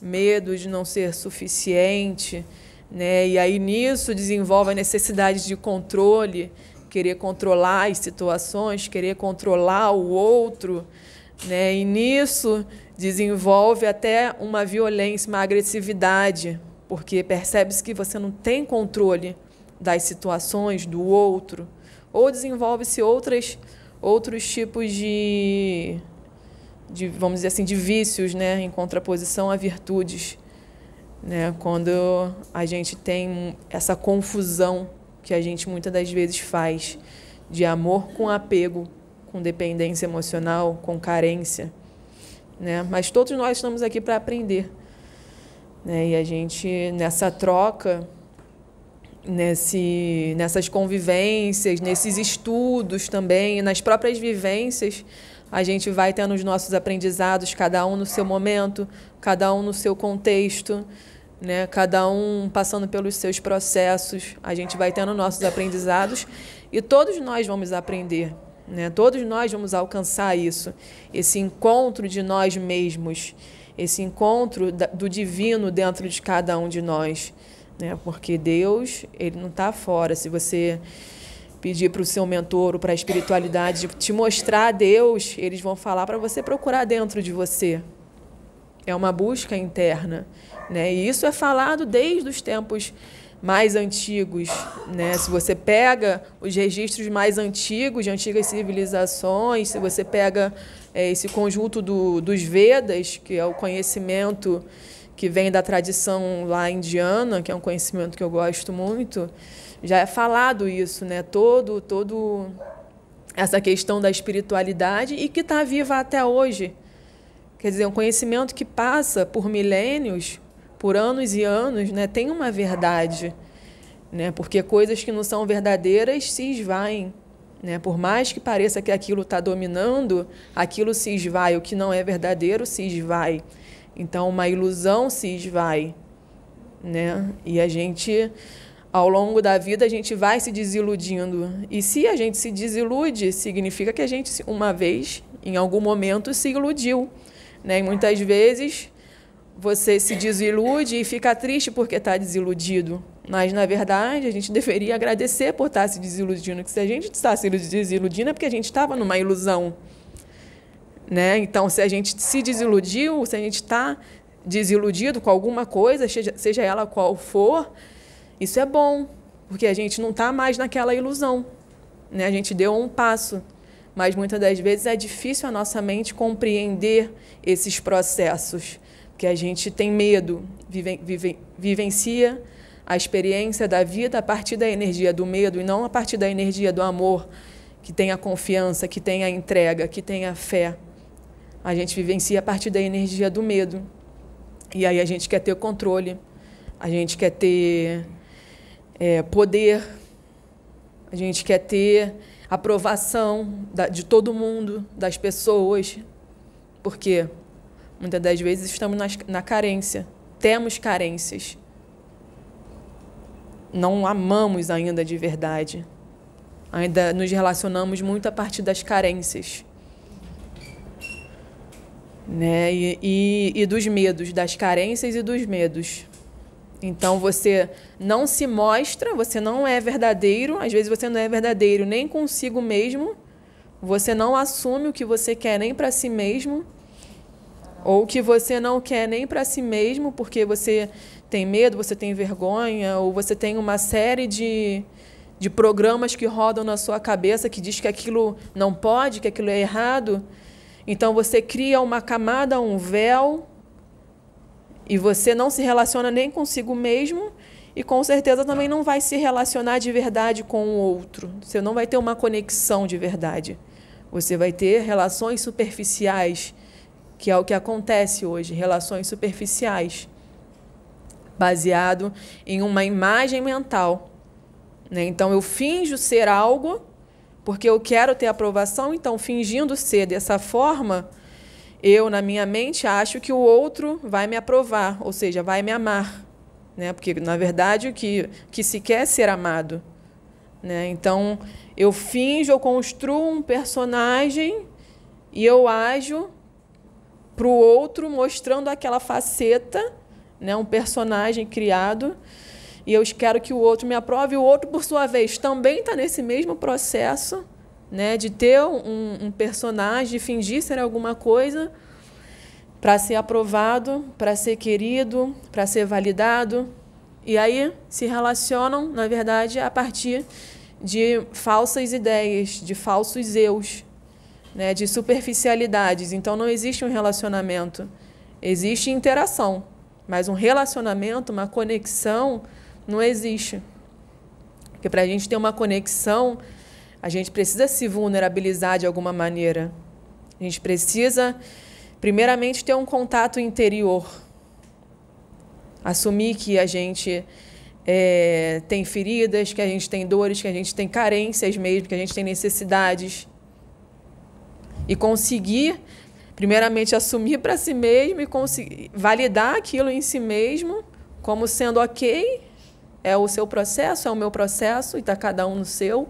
medo de não ser suficiente, né? E aí nisso desenvolve a necessidade de controle, querer controlar as situações, querer controlar o outro, né? E nisso desenvolve até uma violência, uma agressividade, porque percebe-se que você não tem controle das situações do outro, ou desenvolve-se outras outros tipos de, de vamos dizer assim de vícios, né, em contraposição a virtudes, né? Quando a gente tem essa confusão que a gente muitas das vezes faz de amor com apego com dependência emocional, com carência. Né? Mas todos nós estamos aqui para aprender. Né? E a gente, nessa troca, nesse, nessas convivências, nesses estudos também, nas próprias vivências, a gente vai tendo os nossos aprendizados, cada um no seu momento, cada um no seu contexto, né? cada um passando pelos seus processos. A gente vai tendo nossos aprendizados e todos nós vamos aprender. Né? Todos nós vamos alcançar isso, esse encontro de nós mesmos, esse encontro do divino dentro de cada um de nós. Né? Porque Deus, ele não está fora. Se você pedir para o seu mentor ou para a espiritualidade te mostrar Deus, eles vão falar para você procurar dentro de você. É uma busca interna. Né? E isso é falado desde os tempos mais antigos, né? Se você pega os registros mais antigos de antigas civilizações, se você pega é, esse conjunto do, dos Vedas, que é o conhecimento que vem da tradição lá indiana, que é um conhecimento que eu gosto muito, já é falado isso, né? Todo, todo essa questão da espiritualidade e que está viva até hoje. Quer dizer, é um conhecimento que passa por milênios por anos e anos, né, tem uma verdade, né? Porque coisas que não são verdadeiras se esvaem, né? Por mais que pareça que aquilo está dominando, aquilo se esvai, o que não é verdadeiro se esvai. Então, uma ilusão se esvai, né? E a gente ao longo da vida a gente vai se desiludindo. E se a gente se desilude, significa que a gente uma vez, em algum momento, se iludiu, né? E muitas vezes você se desilude e fica triste porque está desiludido. Mas, na verdade, a gente deveria agradecer por estar tá se desiludindo. Porque se a gente está se desiludindo é porque a gente estava numa ilusão. Né? Então, se a gente se desiludiu, se a gente está desiludido com alguma coisa, seja ela qual for, isso é bom, porque a gente não está mais naquela ilusão. Né? A gente deu um passo. Mas muitas das vezes é difícil a nossa mente compreender esses processos porque a gente tem medo, vive, vive, vivencia a experiência da vida a partir da energia do medo e não a partir da energia do amor, que tem a confiança, que tem a entrega, que tem a fé. A gente vivencia a partir da energia do medo. E aí a gente quer ter controle, a gente quer ter é, poder, a gente quer ter aprovação da, de todo mundo, das pessoas. Por quê? Muitas das vezes estamos nas, na carência, temos carências. Não amamos ainda de verdade. Ainda nos relacionamos muito a partir das carências. Né? E, e, e dos medos, das carências e dos medos. Então você não se mostra, você não é verdadeiro, às vezes você não é verdadeiro nem consigo mesmo, você não assume o que você quer nem para si mesmo. Ou que você não quer nem para si mesmo porque você tem medo, você tem vergonha, ou você tem uma série de, de programas que rodam na sua cabeça que diz que aquilo não pode, que aquilo é errado. Então você cria uma camada, um véu, e você não se relaciona nem consigo mesmo, e com certeza também não vai se relacionar de verdade com o outro. Você não vai ter uma conexão de verdade. Você vai ter relações superficiais que é o que acontece hoje, relações superficiais, baseado em uma imagem mental. Né? Então, eu finjo ser algo porque eu quero ter aprovação, então, fingindo ser dessa forma, eu, na minha mente, acho que o outro vai me aprovar, ou seja, vai me amar. Né? Porque, na verdade, o que, que se quer é ser amado. Né? Então, eu finjo, eu construo um personagem e eu ajo para o outro, mostrando aquela faceta, né, um personagem criado. E eu quero que o outro me aprove. E o outro, por sua vez, também está nesse mesmo processo né, de ter um, um personagem, de fingir ser alguma coisa para ser aprovado, para ser querido, para ser validado. E aí se relacionam, na verdade, a partir de falsas ideias, de falsos eus né, de superficialidades. Então não existe um relacionamento, existe interação, mas um relacionamento, uma conexão, não existe. Porque para a gente ter uma conexão, a gente precisa se vulnerabilizar de alguma maneira. A gente precisa, primeiramente, ter um contato interior. Assumir que a gente é, tem feridas, que a gente tem dores, que a gente tem carências mesmo, que a gente tem necessidades e conseguir, primeiramente, assumir para si mesmo e conseguir validar aquilo em si mesmo como sendo ok, é o seu processo, é o meu processo e está cada um no seu.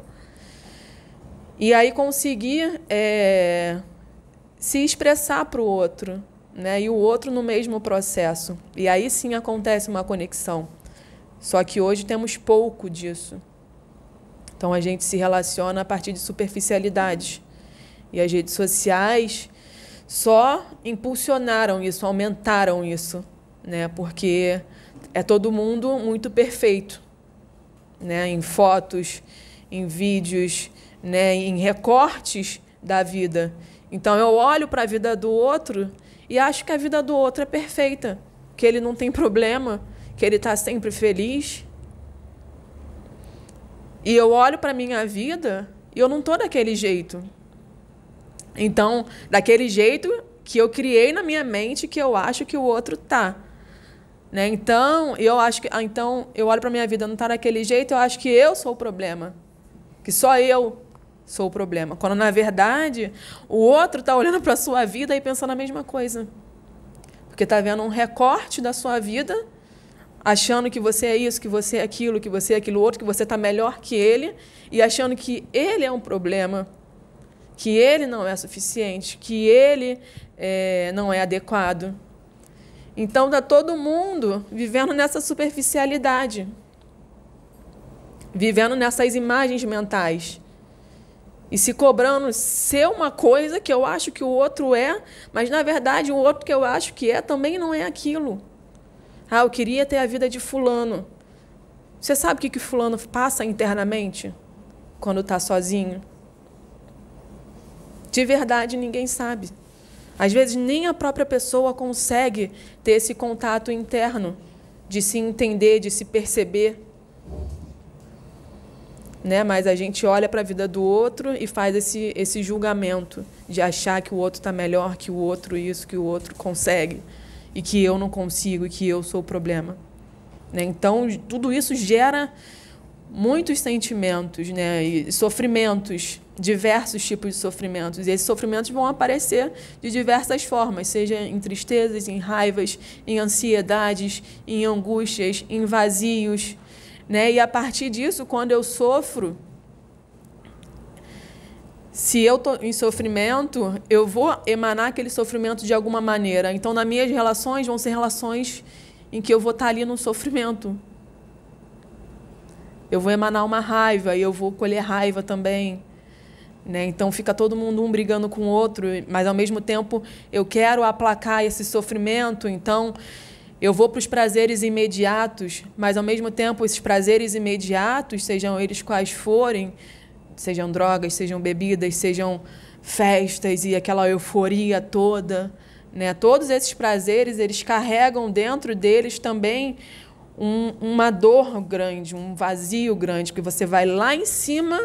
E aí conseguir é, se expressar para o outro, né? E o outro no mesmo processo. E aí sim acontece uma conexão. Só que hoje temos pouco disso. Então a gente se relaciona a partir de superficialidades e as redes sociais só impulsionaram isso, aumentaram isso, né? Porque é todo mundo muito perfeito, né? Em fotos, em vídeos, né? Em recortes da vida. Então eu olho para a vida do outro e acho que a vida do outro é perfeita, que ele não tem problema, que ele está sempre feliz. E eu olho para minha vida e eu não tô daquele jeito. Então, daquele jeito que eu criei na minha mente que eu acho que o outro tá. Né? Então, eu acho que ah, então eu olho para minha vida não tá daquele jeito, eu acho que eu sou o problema. Que só eu sou o problema. Quando na verdade, o outro tá olhando para sua vida e pensando a mesma coisa. Porque tá vendo um recorte da sua vida, achando que você é isso, que você é aquilo, que você é aquilo outro, que você tá melhor que ele e achando que ele é um problema que ele não é suficiente, que ele é, não é adequado. Então está todo mundo vivendo nessa superficialidade, vivendo nessas imagens mentais e se cobrando ser uma coisa que eu acho que o outro é, mas na verdade o outro que eu acho que é também não é aquilo. Ah, eu queria ter a vida de fulano. Você sabe o que, que fulano passa internamente quando está sozinho? de verdade ninguém sabe. Às vezes nem a própria pessoa consegue ter esse contato interno de se entender, de se perceber. Né? Mas a gente olha para a vida do outro e faz esse, esse julgamento de achar que o outro está melhor, que o outro isso, que o outro consegue e que eu não consigo e que eu sou o problema. Né? Então tudo isso gera muitos sentimentos, né? E sofrimentos, diversos tipos de sofrimentos. E esses sofrimentos vão aparecer de diversas formas, seja em tristezas, em raivas, em ansiedades, em angústias, em vazios, né? E a partir disso, quando eu sofro, se eu estou em sofrimento, eu vou emanar aquele sofrimento de alguma maneira. Então, nas minhas relações, vão ser relações em que eu vou estar tá ali no sofrimento, eu vou emanar uma raiva e eu vou colher raiva também. Né? Então fica todo mundo um brigando com o outro, mas ao mesmo tempo eu quero aplacar esse sofrimento, então eu vou para os prazeres imediatos, mas ao mesmo tempo esses prazeres imediatos, sejam eles quais forem, sejam drogas, sejam bebidas, sejam festas e aquela euforia toda, né? Todos esses prazeres, eles carregam dentro deles também um, uma dor grande, um vazio grande, porque você vai lá em cima,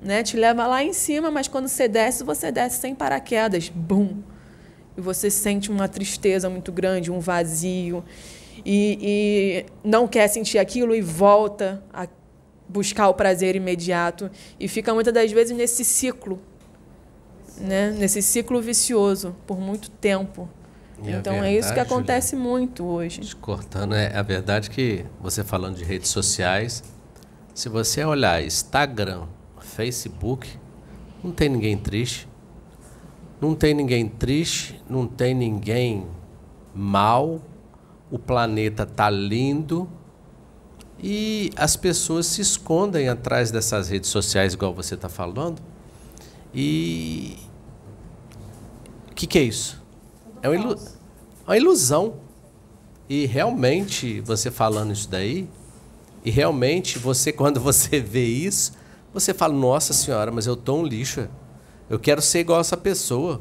né? Te leva lá em cima, mas quando você desce, você desce sem paraquedas. Bum! E você sente uma tristeza muito grande, um vazio. E, e não quer sentir aquilo e volta a buscar o prazer imediato. E fica muitas das vezes nesse ciclo, né? nesse ciclo vicioso por muito tempo. E então verdade, é isso que acontece muito hoje. Te cortando, é a verdade que você falando de redes sociais, se você olhar Instagram, Facebook, não tem ninguém triste. Não tem ninguém triste, não tem ninguém mal. O planeta tá lindo. E as pessoas se escondem atrás dessas redes sociais, igual você está falando. E. O que, que é isso? É um ilusão uma ilusão. E realmente, você falando isso daí, e realmente você, quando você vê isso, você fala, nossa senhora, mas eu tô um lixo. Eu quero ser igual essa pessoa.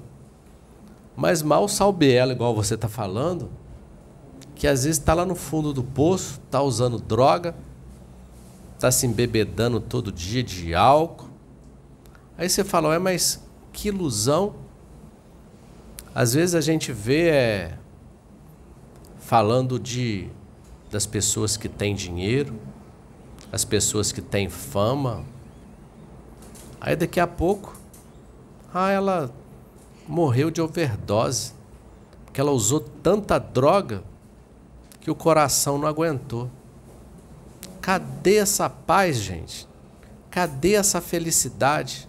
Mas mal salbe ela, igual você está falando, que às vezes está lá no fundo do poço, está usando droga, está se embebedando todo dia de álcool. Aí você fala, é, mas que ilusão. Às vezes a gente vê é, falando de das pessoas que têm dinheiro, as pessoas que têm fama. Aí daqui a pouco, ah, ela morreu de overdose, porque ela usou tanta droga que o coração não aguentou. Cadê essa paz, gente? Cadê essa felicidade?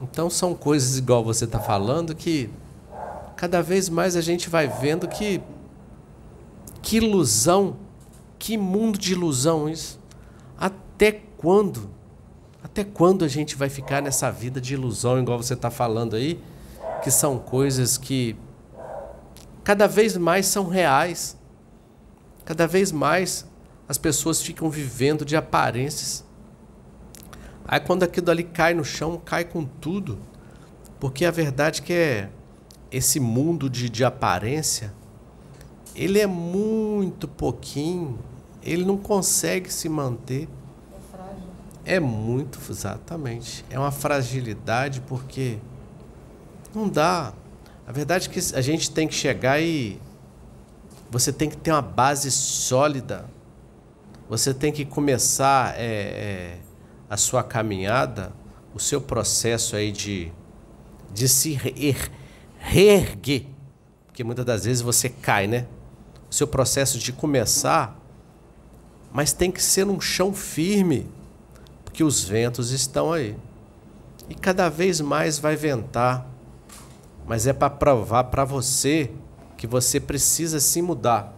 Então são coisas igual você está falando que cada vez mais a gente vai vendo que que ilusão! Que mundo de ilusão isso! Até quando? Até quando a gente vai ficar nessa vida de ilusão, igual você está falando aí? Que são coisas que cada vez mais são reais. Cada vez mais as pessoas ficam vivendo de aparências. Aí quando aquilo ali cai no chão, cai com tudo. Porque a verdade é que é esse mundo de, de aparência ele é muito pouquinho, ele não consegue se manter. É frágil. É muito, exatamente. É uma fragilidade porque não dá. A verdade é que a gente tem que chegar e você tem que ter uma base sólida. Você tem que começar é, é, a sua caminhada, o seu processo aí de, de se er-, reerguer. Porque muitas das vezes você cai, né? o seu processo de começar, mas tem que ser num chão firme, porque os ventos estão aí. E cada vez mais vai ventar, mas é para provar para você que você precisa se mudar,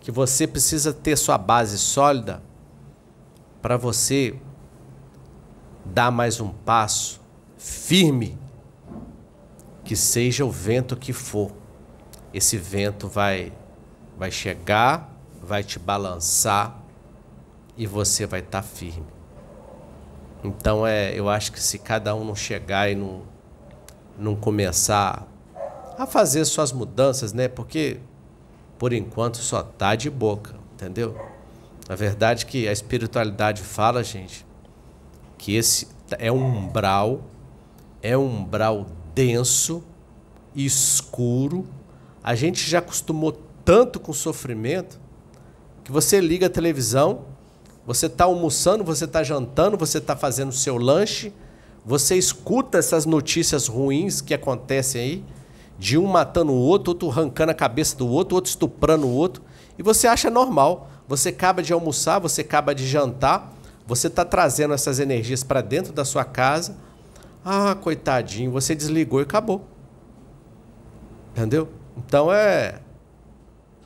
que você precisa ter sua base sólida para você dar mais um passo firme, que seja o vento que for. Esse vento vai vai chegar, vai te balançar e você vai estar tá firme. Então é, eu acho que se cada um não chegar e não, não começar a fazer suas mudanças, né? Porque por enquanto só tá de boca, entendeu? A verdade é que a espiritualidade fala, gente, que esse é um umbral, é um umbral denso, escuro. A gente já acostumou tanto com sofrimento que você liga a televisão, você está almoçando, você está jantando, você está fazendo seu lanche, você escuta essas notícias ruins que acontecem aí, de um matando o outro, outro arrancando a cabeça do outro, outro estuprando o outro, e você acha normal. Você acaba de almoçar, você acaba de jantar, você está trazendo essas energias para dentro da sua casa. Ah, coitadinho, você desligou e acabou. Entendeu? Então é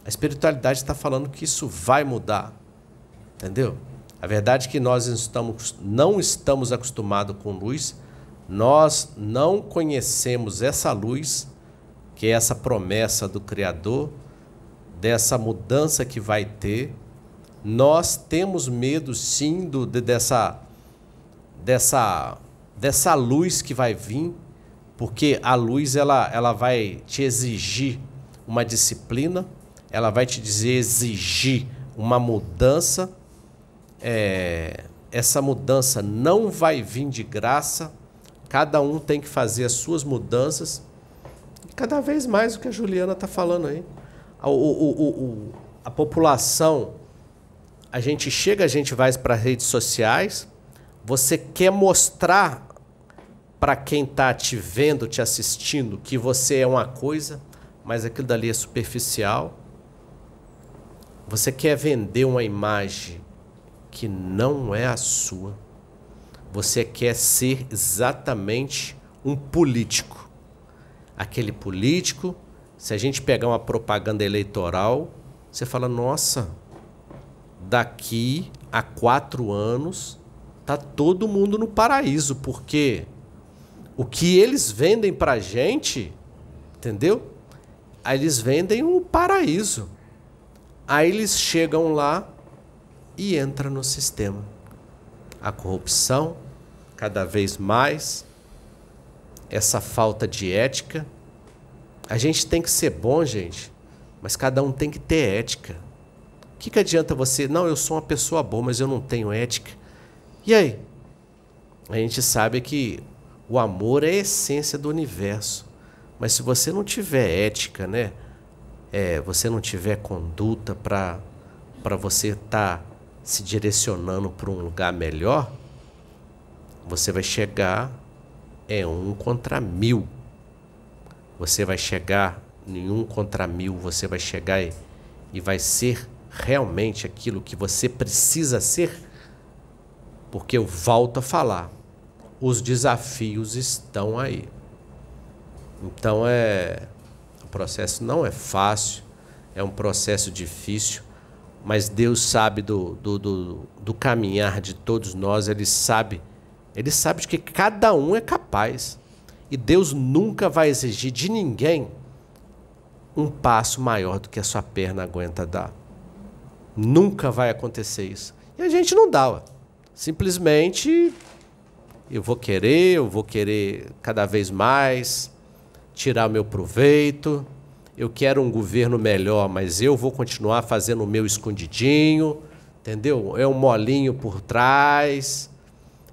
a espiritualidade está falando que isso vai mudar. Entendeu? A verdade é que nós estamos, não estamos acostumados com luz, nós não conhecemos essa luz, que é essa promessa do Criador, dessa mudança que vai ter. Nós temos medo, sim, do, de, dessa, dessa, dessa luz que vai vir, porque a luz ela, ela vai te exigir uma disciplina ela vai te dizer, exigir uma mudança. É, essa mudança não vai vir de graça. Cada um tem que fazer as suas mudanças. E cada vez mais o que a Juliana está falando aí. O, o, o, a população, a gente chega, a gente vai para as redes sociais. Você quer mostrar para quem está te vendo, te assistindo, que você é uma coisa, mas aquilo dali é superficial você quer vender uma imagem que não é a sua. Você quer ser exatamente um político. Aquele político, se a gente pegar uma propaganda eleitoral, você fala: nossa, daqui a quatro anos tá todo mundo no paraíso, porque o que eles vendem para gente, entendeu? Eles vendem um paraíso. Aí eles chegam lá e entra no sistema. A corrupção, cada vez mais, essa falta de ética. A gente tem que ser bom, gente, mas cada um tem que ter ética. O que, que adianta você? Não, eu sou uma pessoa boa, mas eu não tenho ética. E aí? A gente sabe que o amor é a essência do universo. Mas se você não tiver ética, né? é, você não tiver conduta para você estar tá se direcionando para um lugar melhor, você vai chegar é um contra mil. Você vai chegar nenhum contra mil, você vai chegar e, e vai ser realmente aquilo que você precisa ser, porque eu volto a falar, os desafios estão aí. Então é processo não é fácil, é um processo difícil, mas Deus sabe do, do, do, do caminhar de todos nós, Ele sabe, Ele sabe de que cada um é capaz. E Deus nunca vai exigir de ninguém um passo maior do que a sua perna aguenta dar. Nunca vai acontecer isso. E a gente não dá. Ó. Simplesmente eu vou querer, eu vou querer cada vez mais tirar meu proveito, eu quero um governo melhor, mas eu vou continuar fazendo o meu escondidinho, entendeu? É um molinho por trás.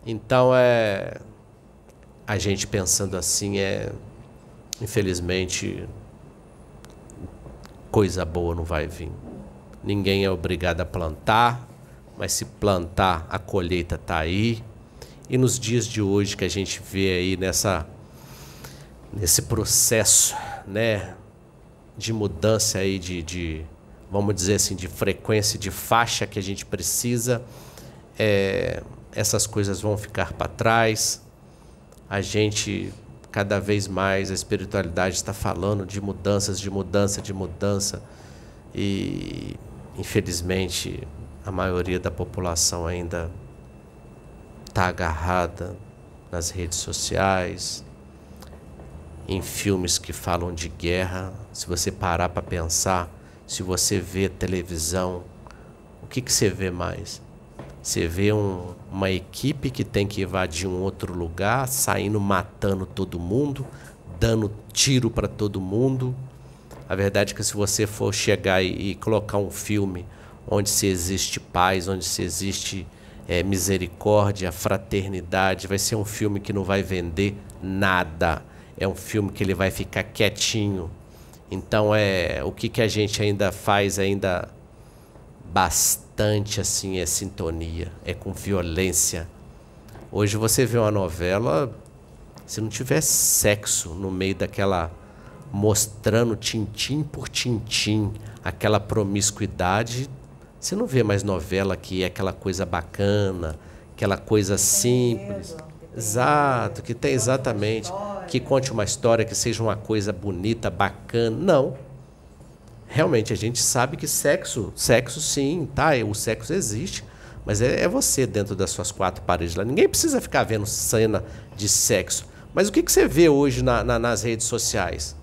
Então é a gente pensando assim é infelizmente coisa boa não vai vir. Ninguém é obrigado a plantar, mas se plantar, a colheita está aí. E nos dias de hoje que a gente vê aí nessa nesse processo, né, de mudança aí de, de, vamos dizer assim, de frequência, de faixa que a gente precisa, é, essas coisas vão ficar para trás. A gente cada vez mais a espiritualidade está falando de mudanças, de mudança, de mudança e infelizmente a maioria da população ainda está agarrada nas redes sociais, em filmes que falam de guerra, se você parar para pensar, se você vê televisão, o que, que você vê mais? Você vê um, uma equipe que tem que invadir um outro lugar, saindo matando todo mundo, dando tiro para todo mundo. A verdade é que se você for chegar e, e colocar um filme onde se existe paz, onde se existe é, misericórdia, fraternidade, vai ser um filme que não vai vender nada é um filme que ele vai ficar quietinho. Então é o que, que a gente ainda faz ainda bastante assim é sintonia, é com violência. Hoje você vê uma novela, se não tiver sexo no meio daquela mostrando tintim por tintim aquela promiscuidade, você não vê mais novela que é aquela coisa bacana, aquela coisa simples. Exato, que tem exatamente. Que conte uma história, que seja uma coisa bonita, bacana. Não. Realmente, a gente sabe que sexo, sexo sim, tá? O sexo existe. Mas é, é você dentro das suas quatro paredes lá. Ninguém precisa ficar vendo cena de sexo. Mas o que, que você vê hoje na, na, nas redes sociais?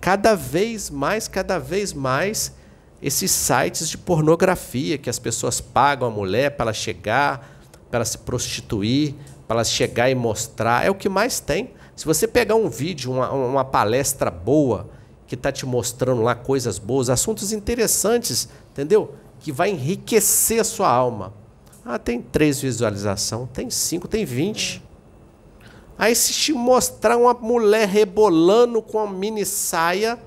Cada vez mais, cada vez mais, esses sites de pornografia que as pessoas pagam a mulher para ela chegar, para ela se prostituir, para elas chegar e mostrar. É o que mais tem. Se você pegar um vídeo, uma, uma palestra boa, que está te mostrando lá coisas boas, assuntos interessantes, entendeu? Que vai enriquecer a sua alma. Ah, tem três visualização, tem cinco, tem vinte. Aí se te mostrar uma mulher rebolando com a mini saia,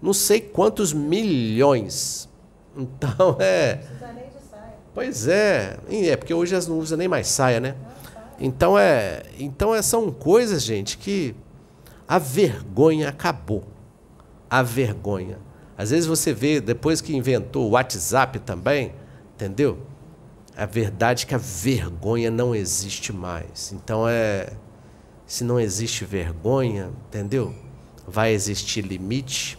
não sei quantos milhões. Então é. Não precisa nem de saia. Pois é. É porque hoje as não usa nem mais saia, né? Não. Então é, então é, são coisas, gente, que a vergonha acabou. A vergonha. Às vezes você vê, depois que inventou o WhatsApp também, entendeu? A verdade é que a vergonha não existe mais. Então é. Se não existe vergonha, entendeu? Vai existir limite.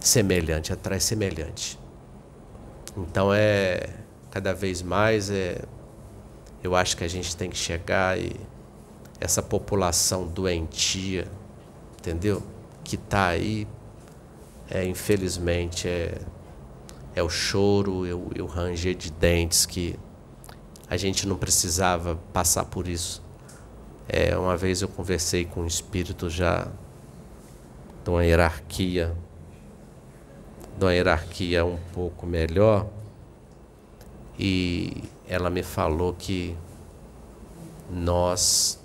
Semelhante, atrás semelhante. Então é. Cada vez mais é eu acho que a gente tem que chegar e essa população doentia, entendeu? Que está aí, é, infelizmente, é, é o choro, é o, é o ranger de dentes que a gente não precisava passar por isso. É, uma vez eu conversei com um espírito já de uma hierarquia, de uma hierarquia um pouco melhor, e ela me falou que nós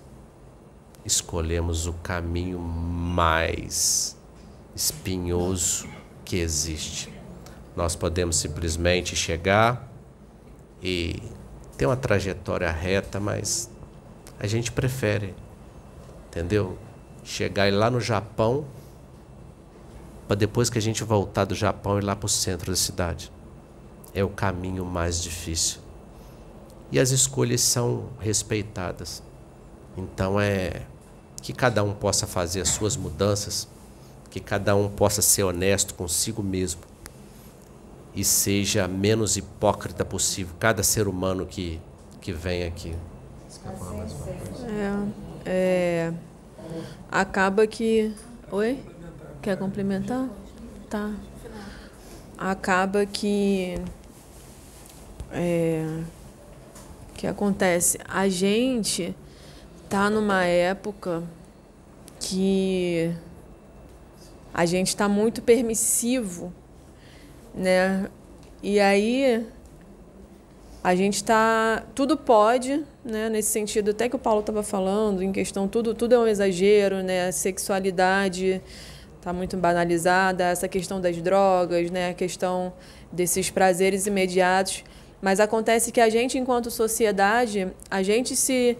escolhemos o caminho mais espinhoso que existe. Nós podemos simplesmente chegar e ter uma trajetória reta, mas a gente prefere, entendeu? Chegar e lá no Japão, para depois que a gente voltar do Japão ir lá para o centro da cidade. É o caminho mais difícil e as escolhas são respeitadas. Então é que cada um possa fazer as suas mudanças, que cada um possa ser honesto consigo mesmo e seja menos hipócrita possível cada ser humano que que vem aqui. É, é, acaba que oi quer complementar tá acaba que é, que acontece? A gente tá numa época que a gente está muito permissivo, né? E aí a gente está tudo pode, né? Nesse sentido, até que o Paulo estava falando em questão tudo tudo é um exagero, né? A sexualidade está muito banalizada, essa questão das drogas, né? A questão desses prazeres imediatos mas acontece que a gente, enquanto sociedade, a gente se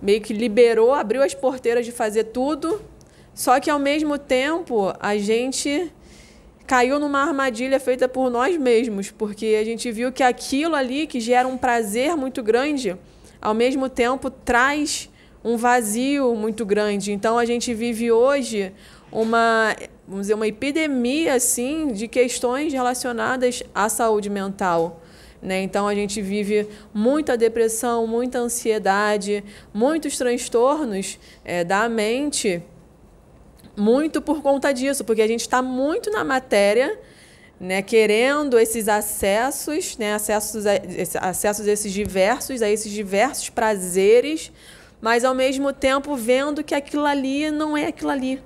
meio que liberou, abriu as porteiras de fazer tudo, só que ao mesmo tempo a gente caiu numa armadilha feita por nós mesmos, porque a gente viu que aquilo ali que gera um prazer muito grande, ao mesmo tempo traz um vazio muito grande. Então a gente vive hoje uma, vamos dizer, uma epidemia assim de questões relacionadas à saúde mental. Né? Então a gente vive muita depressão, muita ansiedade, muitos transtornos é, da mente, muito por conta disso, porque a gente está muito na matéria. Né, querendo esses acessos, né, acessos, a, acessos a esses diversos, a esses diversos prazeres, mas ao mesmo tempo vendo que aquilo ali não é aquilo ali,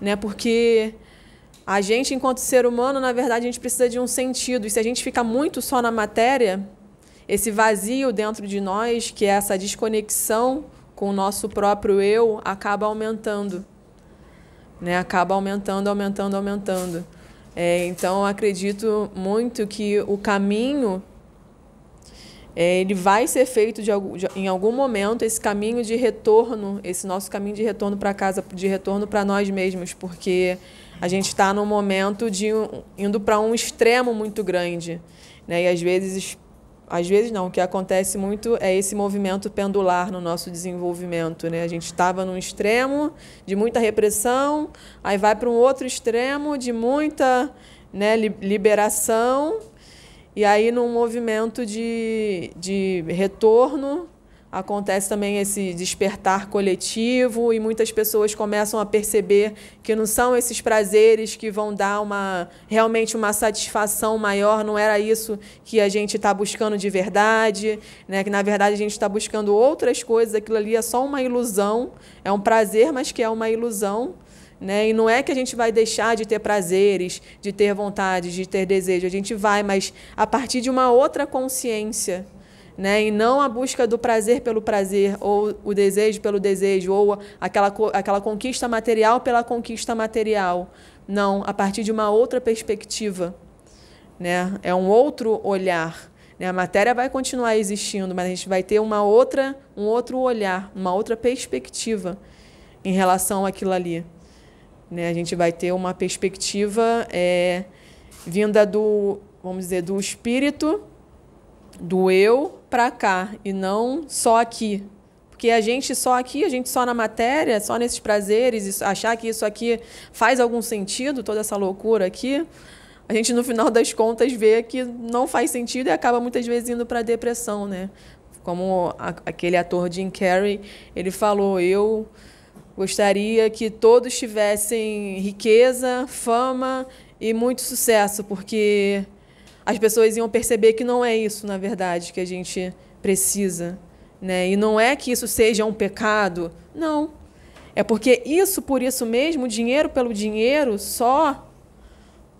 né, porque a gente, enquanto ser humano, na verdade, a gente precisa de um sentido. E se a gente fica muito só na matéria, esse vazio dentro de nós, que é essa desconexão com o nosso próprio eu, acaba aumentando. Né? Acaba aumentando, aumentando, aumentando. É, então, acredito muito que o caminho é, ele vai ser feito de, de, em algum momento esse caminho de retorno, esse nosso caminho de retorno para casa, de retorno para nós mesmos, porque a gente está num momento de indo para um extremo muito grande, né? E às vezes, às vezes não, o que acontece muito é esse movimento pendular no nosso desenvolvimento, né? A gente estava num extremo de muita repressão, aí vai para um outro extremo de muita né, liberação e aí, num movimento de, de retorno, acontece também esse despertar coletivo e muitas pessoas começam a perceber que não são esses prazeres que vão dar uma realmente uma satisfação maior, não era isso que a gente está buscando de verdade, né? que na verdade a gente está buscando outras coisas, aquilo ali é só uma ilusão, é um prazer, mas que é uma ilusão. Né? E não é que a gente vai deixar de ter prazeres, de ter vontades, de ter desejo. A gente vai, mas a partir de uma outra consciência. Né? E não a busca do prazer pelo prazer, ou o desejo pelo desejo, ou aquela, aquela conquista material pela conquista material. Não, a partir de uma outra perspectiva. Né? É um outro olhar. Né? A matéria vai continuar existindo, mas a gente vai ter uma outra, um outro olhar, uma outra perspectiva em relação àquilo ali. Né? A gente vai ter uma perspectiva é, vinda do, vamos dizer, do espírito, do eu para cá e não só aqui. Porque a gente só aqui, a gente só na matéria, só nesses prazeres, achar que isso aqui faz algum sentido, toda essa loucura aqui, a gente no final das contas vê que não faz sentido e acaba muitas vezes indo para a depressão, né? Como a, aquele ator Jim Carrey, ele falou, eu Gostaria que todos tivessem riqueza, fama e muito sucesso, porque as pessoas iam perceber que não é isso, na verdade, que a gente precisa. Né? E não é que isso seja um pecado, não. É porque isso por isso mesmo, dinheiro pelo dinheiro, só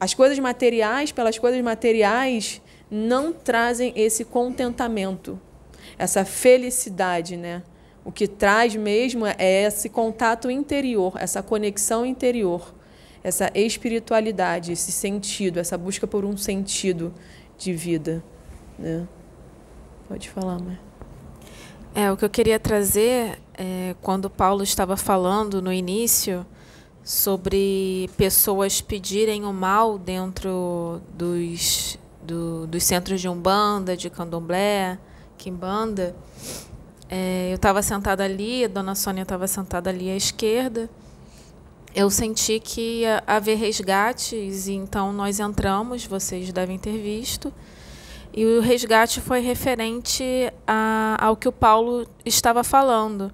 as coisas materiais pelas coisas materiais não trazem esse contentamento, essa felicidade, né? O que traz mesmo é esse contato interior, essa conexão interior, essa espiritualidade, esse sentido, essa busca por um sentido de vida. Né? Pode falar, mãe. É, o que eu queria trazer é quando Paulo estava falando no início sobre pessoas pedirem o mal dentro dos, do, dos centros de Umbanda, de Candomblé, Quimbanda. É, eu estava sentada ali, a dona Sônia estava sentada ali à esquerda. Eu senti que ia haver resgates, e então nós entramos, vocês devem ter visto. E o resgate foi referente a, ao que o Paulo estava falando.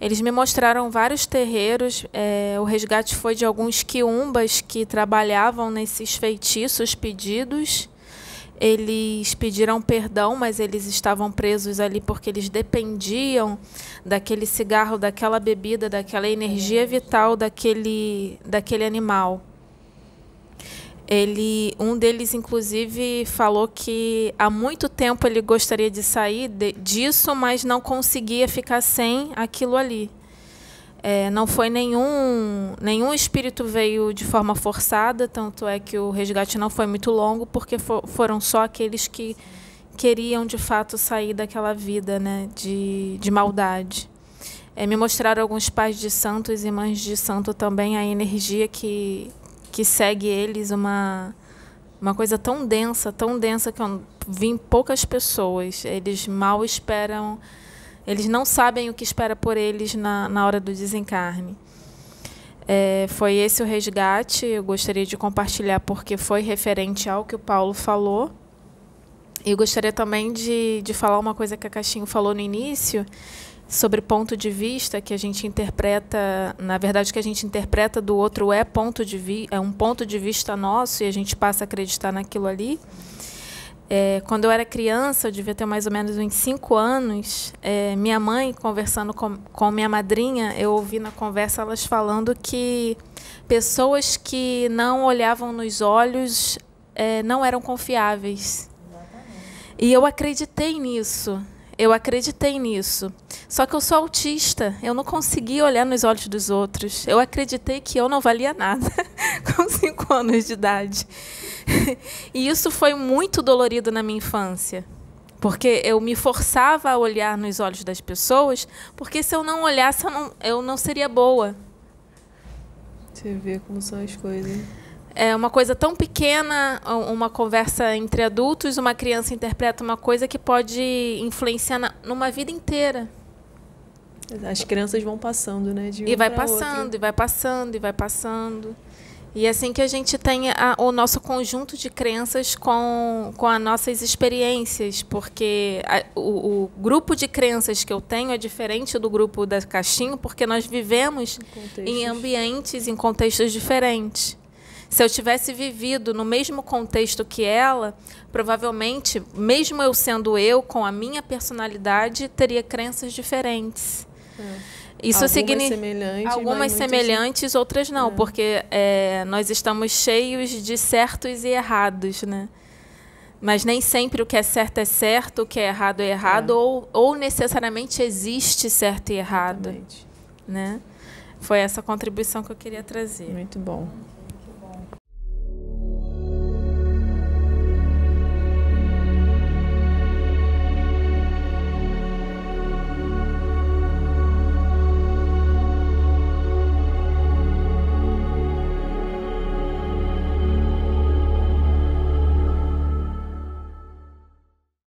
Eles me mostraram vários terreiros. É, o resgate foi de alguns quiumbas que trabalhavam nesses feitiços pedidos. Eles pediram perdão, mas eles estavam presos ali porque eles dependiam daquele cigarro, daquela bebida, daquela energia vital daquele, daquele animal. Ele, um deles, inclusive, falou que há muito tempo ele gostaria de sair de, disso, mas não conseguia ficar sem aquilo ali. É, não foi nenhum, nenhum espírito veio de forma forçada, tanto é que o resgate não foi muito longo, porque for, foram só aqueles que queriam de fato sair daquela vida né, de, de maldade. É, me mostraram alguns pais de santos e mães de santo também, a energia que, que segue eles, uma, uma coisa tão densa, tão densa que eu vi em poucas pessoas. Eles mal esperam eles não sabem o que espera por eles na, na hora do desencarne. É, foi esse o resgate, eu gostaria de compartilhar porque foi referente ao que o Paulo falou. E gostaria também de, de falar uma coisa que a Caixinho falou no início, sobre ponto de vista que a gente interpreta, na verdade, que a gente interpreta do outro é ponto de vi, é um ponto de vista nosso e a gente passa a acreditar naquilo ali. É, quando eu era criança, eu devia ter mais ou menos uns cinco anos, é, minha mãe, conversando com, com minha madrinha, eu ouvi na conversa elas falando que pessoas que não olhavam nos olhos é, não eram confiáveis. Exatamente. E eu acreditei nisso. Eu acreditei nisso. Só que eu sou autista, eu não consegui olhar nos olhos dos outros. Eu acreditei que eu não valia nada com cinco anos de idade. E isso foi muito dolorido na minha infância. Porque eu me forçava a olhar nos olhos das pessoas, porque se eu não olhasse, eu não, eu não seria boa. Você vê como são as coisas é uma coisa tão pequena, uma conversa entre adultos, uma criança interpreta uma coisa que pode influenciar na, numa vida inteira. As crianças vão passando, né? De um e vai passando, e vai passando, e vai passando. E assim que a gente tem a, o nosso conjunto de crenças com, com as nossas experiências, porque a, o, o, grupo de crenças que eu tenho é diferente do grupo da Caixinho, porque nós vivemos em, em ambientes, em contextos diferentes. Se eu tivesse vivido no mesmo contexto que ela, provavelmente, mesmo eu sendo eu, com a minha personalidade, teria crenças diferentes. É. Isso algumas significa semelhantes, algumas semelhantes, outras não, é. porque é, nós estamos cheios de certos e errados, né? Mas nem sempre o que é certo é certo, o que é errado é, é. errado, é. Ou, ou necessariamente existe certo e errado. Né? Foi essa contribuição que eu queria trazer. Muito bom.